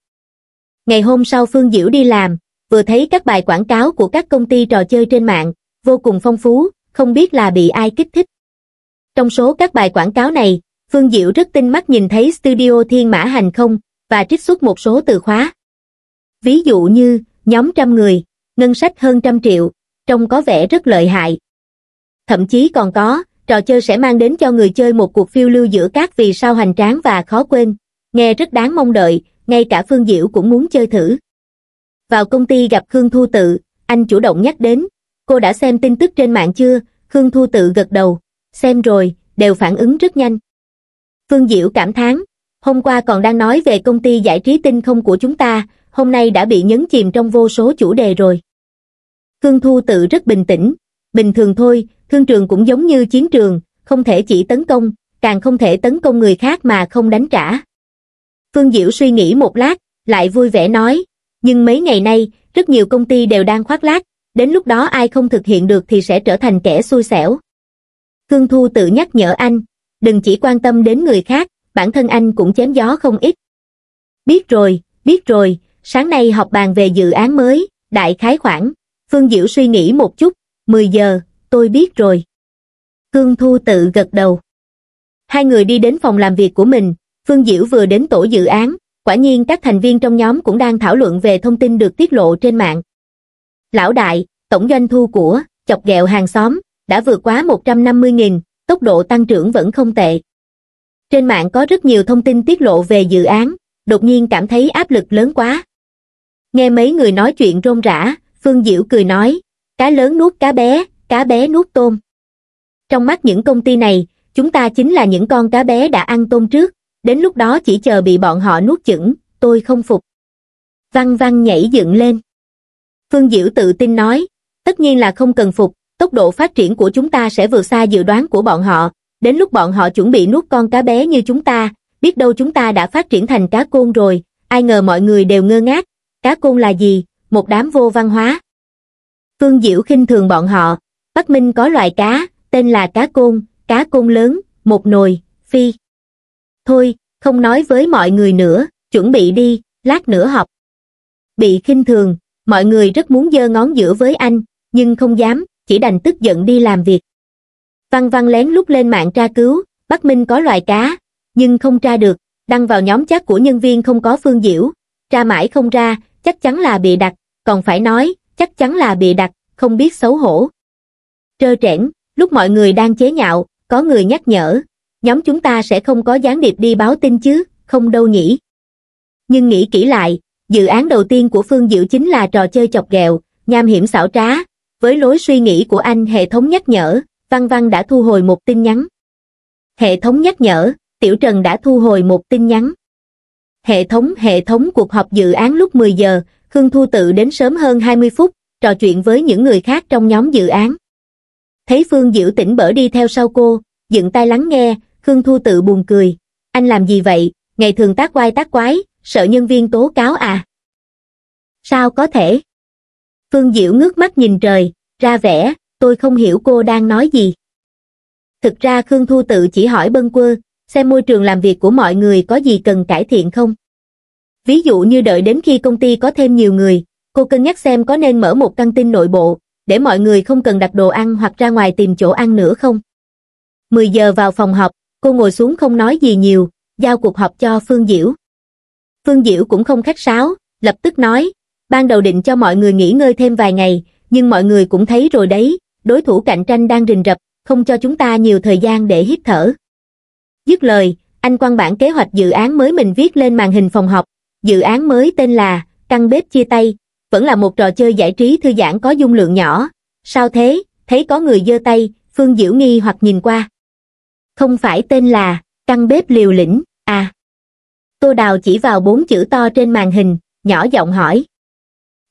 Ngày hôm sau Phương Diễu đi làm, vừa thấy các bài quảng cáo của các công ty trò chơi trên mạng, vô cùng phong phú, không biết là bị ai kích thích. Trong số các bài quảng cáo này, Phương Diệu rất tinh mắt nhìn thấy Studio Thiên Mã Hành Không và trích xuất một số từ khóa. Ví dụ như, nhóm trăm người, ngân sách hơn trăm triệu, trông có vẻ rất lợi hại. Thậm chí còn có, trò chơi sẽ mang đến cho người chơi một cuộc phiêu lưu giữa các vì sao hành tráng và khó quên, nghe rất đáng mong đợi, ngay cả Phương Diễu cũng muốn chơi thử. Vào công ty gặp Khương Thu Tự, anh chủ động nhắc đến, cô đã xem tin tức trên mạng chưa, Khương Thu Tự gật đầu, xem rồi, đều phản ứng rất nhanh. Phương Diễu cảm thán, hôm qua còn đang nói về công ty giải trí tinh không của chúng ta, hôm nay đã bị nhấn chìm trong vô số chủ đề rồi. Khương Thu Tự rất bình tĩnh, bình thường thôi, thương trường cũng giống như chiến trường, không thể chỉ tấn công, càng không thể tấn công người khác mà không đánh trả. Phương Diễu suy nghĩ một lát, lại vui vẻ nói, nhưng mấy ngày nay, rất nhiều công ty đều đang khoác lác, đến lúc đó ai không thực hiện được thì sẽ trở thành kẻ xui xẻo. Khương Thu tự nhắc nhở anh, đừng chỉ quan tâm đến người khác, bản thân anh cũng chém gió không ít. Biết rồi, biết rồi, sáng nay họp bàn về dự án mới, đại khái khoảng. Phương Diễu suy nghĩ một chút, 10 giờ, tôi biết rồi. Hương Thu tự gật đầu. Hai người đi đến phòng làm việc của mình, Phương Diễu vừa đến tổ dự án, quả nhiên các thành viên trong nhóm cũng đang thảo luận về thông tin được tiết lộ trên mạng. Lão đại, tổng doanh thu của, chọc ghẹo hàng xóm, đã vượt quá 150.000, tốc độ tăng trưởng vẫn không tệ. Trên mạng có rất nhiều thông tin tiết lộ về dự án, đột nhiên cảm thấy áp lực lớn quá. Nghe mấy người nói chuyện rôm rã, Phương Diễu cười nói, cá lớn nuốt cá bé, cá bé nuốt tôm. Trong mắt những công ty này, chúng ta chính là những con cá bé đã ăn tôm trước, đến lúc đó chỉ chờ bị bọn họ nuốt chửng, tôi không phục. Văn văn nhảy dựng lên. Phương Diễu tự tin nói, tất nhiên là không cần phục, tốc độ phát triển của chúng ta sẽ vượt xa dự đoán của bọn họ, đến lúc bọn họ chuẩn bị nuốt con cá bé như chúng ta, biết đâu chúng ta đã phát triển thành cá côn rồi, ai ngờ mọi người đều ngơ ngác, cá côn là gì, một đám vô văn hóa. Phương Diễu khinh thường bọn họ, bắc minh có loại cá tên là cá côn cá côn lớn một nồi phi thôi không nói với mọi người nữa chuẩn bị đi lát nữa học bị khinh thường mọi người rất muốn giơ ngón giữa với anh nhưng không dám chỉ đành tức giận đi làm việc văn văn lén lút lên mạng tra cứu bắc minh có loài cá nhưng không tra được đăng vào nhóm chat của nhân viên không có phương diễu tra mãi không ra chắc chắn là bị đặt còn phải nói chắc chắn là bị đặt không biết xấu hổ trơ trẽn, lúc mọi người đang chế nhạo, có người nhắc nhở, nhóm chúng ta sẽ không có gián điệp đi báo tin chứ, không đâu nhỉ. Nhưng nghĩ kỹ lại, dự án đầu tiên của Phương Diệu chính là trò chơi chọc ghẹo, nham hiểm xảo trá, với lối suy nghĩ của anh hệ thống nhắc nhở, Văn Văn đã thu hồi một tin nhắn. Hệ thống nhắc nhở, Tiểu Trần đã thu hồi một tin nhắn. Hệ thống hệ thống cuộc họp dự án lúc 10 giờ, Khương Thu Tự đến sớm hơn 20 phút, trò chuyện với những người khác trong nhóm dự án. Thấy Phương Diễu tỉnh bở đi theo sau cô, dựng tai lắng nghe, Khương Thu tự buồn cười. Anh làm gì vậy, ngày thường tác quay tác quái, sợ nhân viên tố cáo à? Sao có thể? Phương Diễu ngước mắt nhìn trời, ra vẻ, tôi không hiểu cô đang nói gì. Thực ra Khương Thu tự chỉ hỏi bân quơ, xem môi trường làm việc của mọi người có gì cần cải thiện không? Ví dụ như đợi đến khi công ty có thêm nhiều người, cô cân nhắc xem có nên mở một căng tin nội bộ, để mọi người không cần đặt đồ ăn hoặc ra ngoài tìm chỗ ăn nữa không? 10 giờ vào phòng họp, cô ngồi xuống không nói gì nhiều, giao cuộc họp cho Phương Diễu. Phương Diễu cũng không khách sáo, lập tức nói, ban đầu định cho mọi người nghỉ ngơi thêm vài ngày, nhưng mọi người cũng thấy rồi đấy, đối thủ cạnh tranh đang rình rập, không cho chúng ta nhiều thời gian để hít thở. Dứt lời, anh quan bản kế hoạch dự án mới mình viết lên màn hình phòng họp, dự án mới tên là Căn bếp chia tay, vẫn là một trò chơi giải trí thư giãn có dung lượng nhỏ. Sao thế, thấy có người giơ tay, Phương Diễu nghi hoặc nhìn qua. Không phải tên là, căn bếp liều lĩnh, à. Tô Đào chỉ vào bốn chữ to trên màn hình, nhỏ giọng hỏi.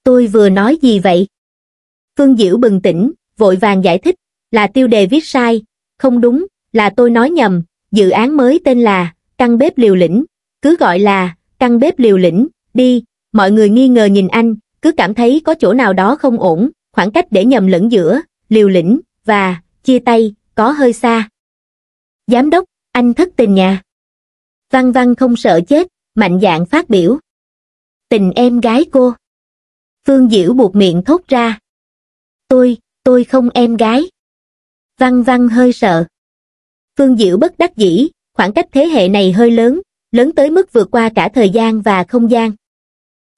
Tôi vừa nói gì vậy? Phương Diễu bừng tỉnh, vội vàng giải thích, là tiêu đề viết sai, không đúng, là tôi nói nhầm, dự án mới tên là căn bếp liều lĩnh, cứ gọi là căn bếp liều lĩnh, đi, mọi người nghi ngờ nhìn anh, cứ cảm thấy có chỗ nào đó không ổn, khoảng cách để nhầm lẫn giữa, liều lĩnh, và, chia tay, có hơi xa. Giám đốc, anh thất tình nhà. Văn văn không sợ chết, mạnh dạng phát biểu. Tình em gái cô. Phương Diễu buộc miệng thốt ra. Tôi, tôi không em gái. Văn văn hơi sợ. Phương Diễu bất đắc dĩ, khoảng cách thế hệ này hơi lớn, lớn tới mức vượt qua cả thời gian và không gian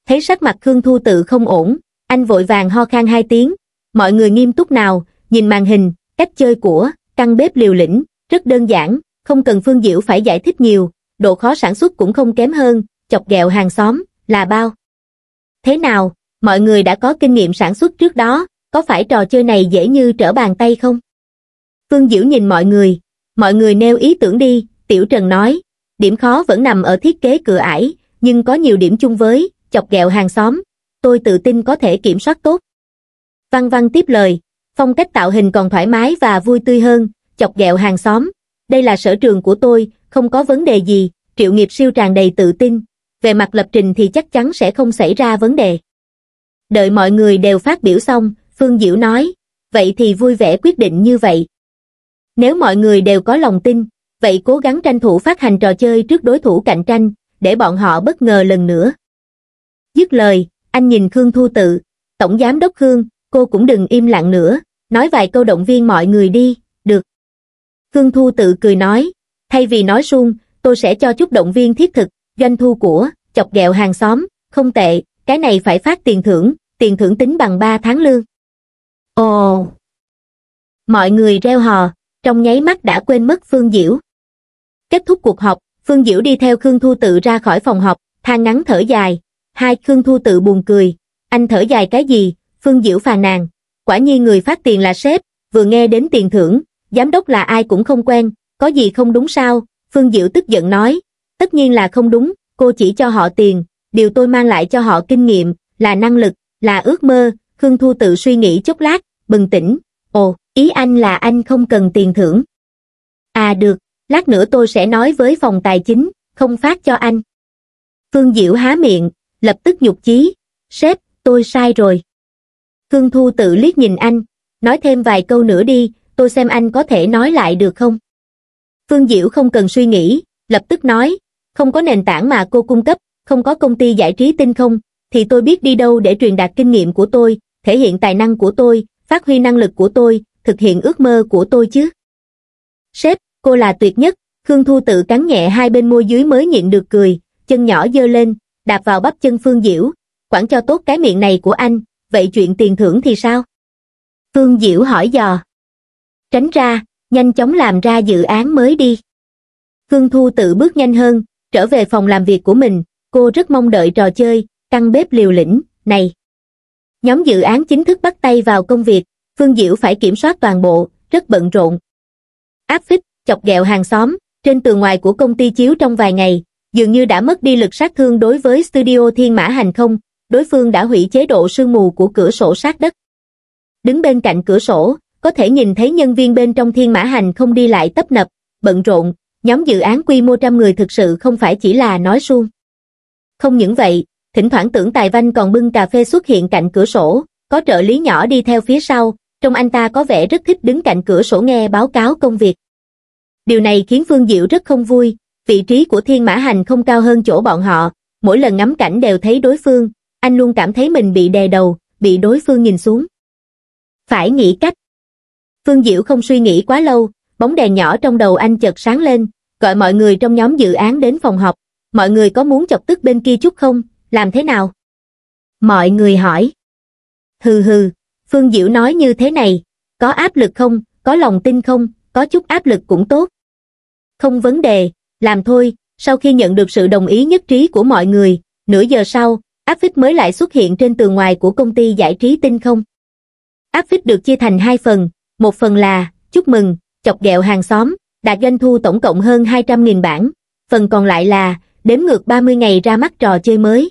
thấy sắc mặt khương thu tự không ổn anh vội vàng ho khan hai tiếng mọi người nghiêm túc nào nhìn màn hình cách chơi của căn bếp liều lĩnh rất đơn giản không cần phương diệu phải giải thích nhiều độ khó sản xuất cũng không kém hơn chọc ghẹo hàng xóm là bao thế nào mọi người đã có kinh nghiệm sản xuất trước đó có phải trò chơi này dễ như trở bàn tay không phương diệu nhìn mọi người mọi người nêu ý tưởng đi tiểu trần nói điểm khó vẫn nằm ở thiết kế cửa ải nhưng có nhiều điểm chung với chọc ghẹo hàng xóm, tôi tự tin có thể kiểm soát tốt. Văn Văn tiếp lời, phong cách tạo hình còn thoải mái và vui tươi hơn, chọc ghẹo hàng xóm. Đây là sở trường của tôi, không có vấn đề gì, triệu nghiệp siêu tràn đầy tự tin. Về mặt lập trình thì chắc chắn sẽ không xảy ra vấn đề. Đợi mọi người đều phát biểu xong, Phương Diễu nói, vậy thì vui vẻ quyết định như vậy. Nếu mọi người đều có lòng tin, vậy cố gắng tranh thủ phát hành trò chơi trước đối thủ cạnh tranh, để bọn họ bất ngờ lần nữa. Dứt lời, anh nhìn Khương Thu Tự, Tổng Giám Đốc Khương, cô cũng đừng im lặng nữa, nói vài câu động viên mọi người đi, được. Khương Thu Tự cười nói, thay vì nói suông, tôi sẽ cho chút động viên thiết thực, doanh thu của, chọc ghẹo hàng xóm, không tệ, cái này phải phát tiền thưởng, tiền thưởng tính bằng 3 tháng lương. Ồ! Mọi người reo hò, trong nháy mắt đã quên mất Phương Diễu. Kết thúc cuộc họp, Phương Diễu đi theo Khương Thu Tự ra khỏi phòng họp, than ngắn thở dài, Hai Khương Thu tự buồn cười, anh thở dài cái gì, Phương Diễu phàn nàn, quả nhiên người phát tiền là sếp, vừa nghe đến tiền thưởng, giám đốc là ai cũng không quen, có gì không đúng sao, Phương Diệu tức giận nói, tất nhiên là không đúng, cô chỉ cho họ tiền, điều tôi mang lại cho họ kinh nghiệm, là năng lực, là ước mơ, Khương Thu tự suy nghĩ chốc lát, bừng tỉnh, ồ, ý anh là anh không cần tiền thưởng. À được, lát nữa tôi sẽ nói với phòng tài chính, không phát cho anh. Phương Diệu há miệng, lập tức nhục chí, sếp, tôi sai rồi. Khương Thu tự liếc nhìn anh, nói thêm vài câu nữa đi, tôi xem anh có thể nói lại được không. Phương Diễu không cần suy nghĩ, lập tức nói, không có nền tảng mà cô cung cấp, không có công ty giải trí tinh không, thì tôi biết đi đâu để truyền đạt kinh nghiệm của tôi, thể hiện tài năng của tôi, phát huy năng lực của tôi, thực hiện ước mơ của tôi chứ. Sếp, cô là tuyệt nhất, Khương Thu tự cắn nhẹ hai bên môi dưới mới nhịn được cười, chân nhỏ dơ lên, đạp vào bắp chân Phương Diễu, quản cho tốt cái miệng này của anh, vậy chuyện tiền thưởng thì sao? Phương Diễu hỏi dò. Tránh ra, nhanh chóng làm ra dự án mới đi. Khương Thu tự bước nhanh hơn, trở về phòng làm việc của mình, cô rất mong đợi trò chơi, căn bếp liều lĩnh, này. Nhóm dự án chính thức bắt tay vào công việc, Phương Diễu phải kiểm soát toàn bộ, rất bận rộn. Áp phích, chọc ghẹo hàng xóm, trên tường ngoài của công ty chiếu trong vài ngày, dường như đã mất đi lực sát thương đối với studio thiên mã hành không, đối phương đã hủy chế độ sương mù của cửa sổ sát đất. Đứng bên cạnh cửa sổ, có thể nhìn thấy nhân viên bên trong thiên mã hành không đi lại tấp nập, bận rộn, nhóm dự án quy mô trăm người thực sự không phải chỉ là nói suông. Không những vậy, thỉnh thoảng tưởng Tài Văn còn bưng cà phê xuất hiện cạnh cửa sổ, có trợ lý nhỏ đi theo phía sau, trong anh ta có vẻ rất thích đứng cạnh cửa sổ nghe báo cáo công việc. Điều này khiến Phương Diệu rất không vui, vị trí của thiên mã hành không cao hơn chỗ bọn họ, mỗi lần ngắm cảnh đều thấy đối phương, anh luôn cảm thấy mình bị đè đầu, bị đối phương nhìn xuống. Phải nghĩ cách. Phương Diệu không suy nghĩ quá lâu, bóng đèn nhỏ trong đầu anh chợt sáng lên, gọi mọi người trong nhóm dự án đến phòng họp, mọi người có muốn chọc tức bên kia chút không, làm thế nào? Mọi người hỏi. Hừ hừ, Phương Diệu nói như thế này, có áp lực không, có lòng tin không, có chút áp lực cũng tốt. Không vấn đề, làm thôi, sau khi nhận được sự đồng ý nhất trí của mọi người, nửa giờ sau, áp phích mới lại xuất hiện trên tường ngoài của công ty giải trí tinh không. Áp phích được chia thành hai phần, một phần là, chúc mừng, chọc ghẹo hàng xóm, đạt doanh thu tổng cộng hơn 200.000 bản, phần còn lại là, đếm ngược 30 ngày ra mắt trò chơi mới.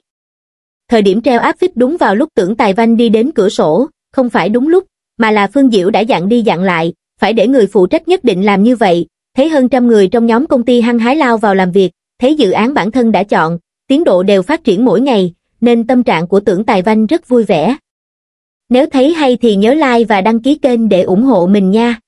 Thời điểm treo áp phích đúng vào lúc tưởng Tài Văn đi đến cửa sổ, không phải đúng lúc, mà là Phương Diễu đã dặn đi dặn lại, phải để người phụ trách nhất định làm như vậy, thấy hơn trăm người trong nhóm công ty hăng hái lao vào làm việc, thấy dự án bản thân đã chọn, tiến độ đều phát triển mỗi ngày, nên tâm trạng của tưởng tài văn rất vui vẻ. Nếu thấy hay thì nhớ like và đăng ký kênh để ủng hộ mình nha.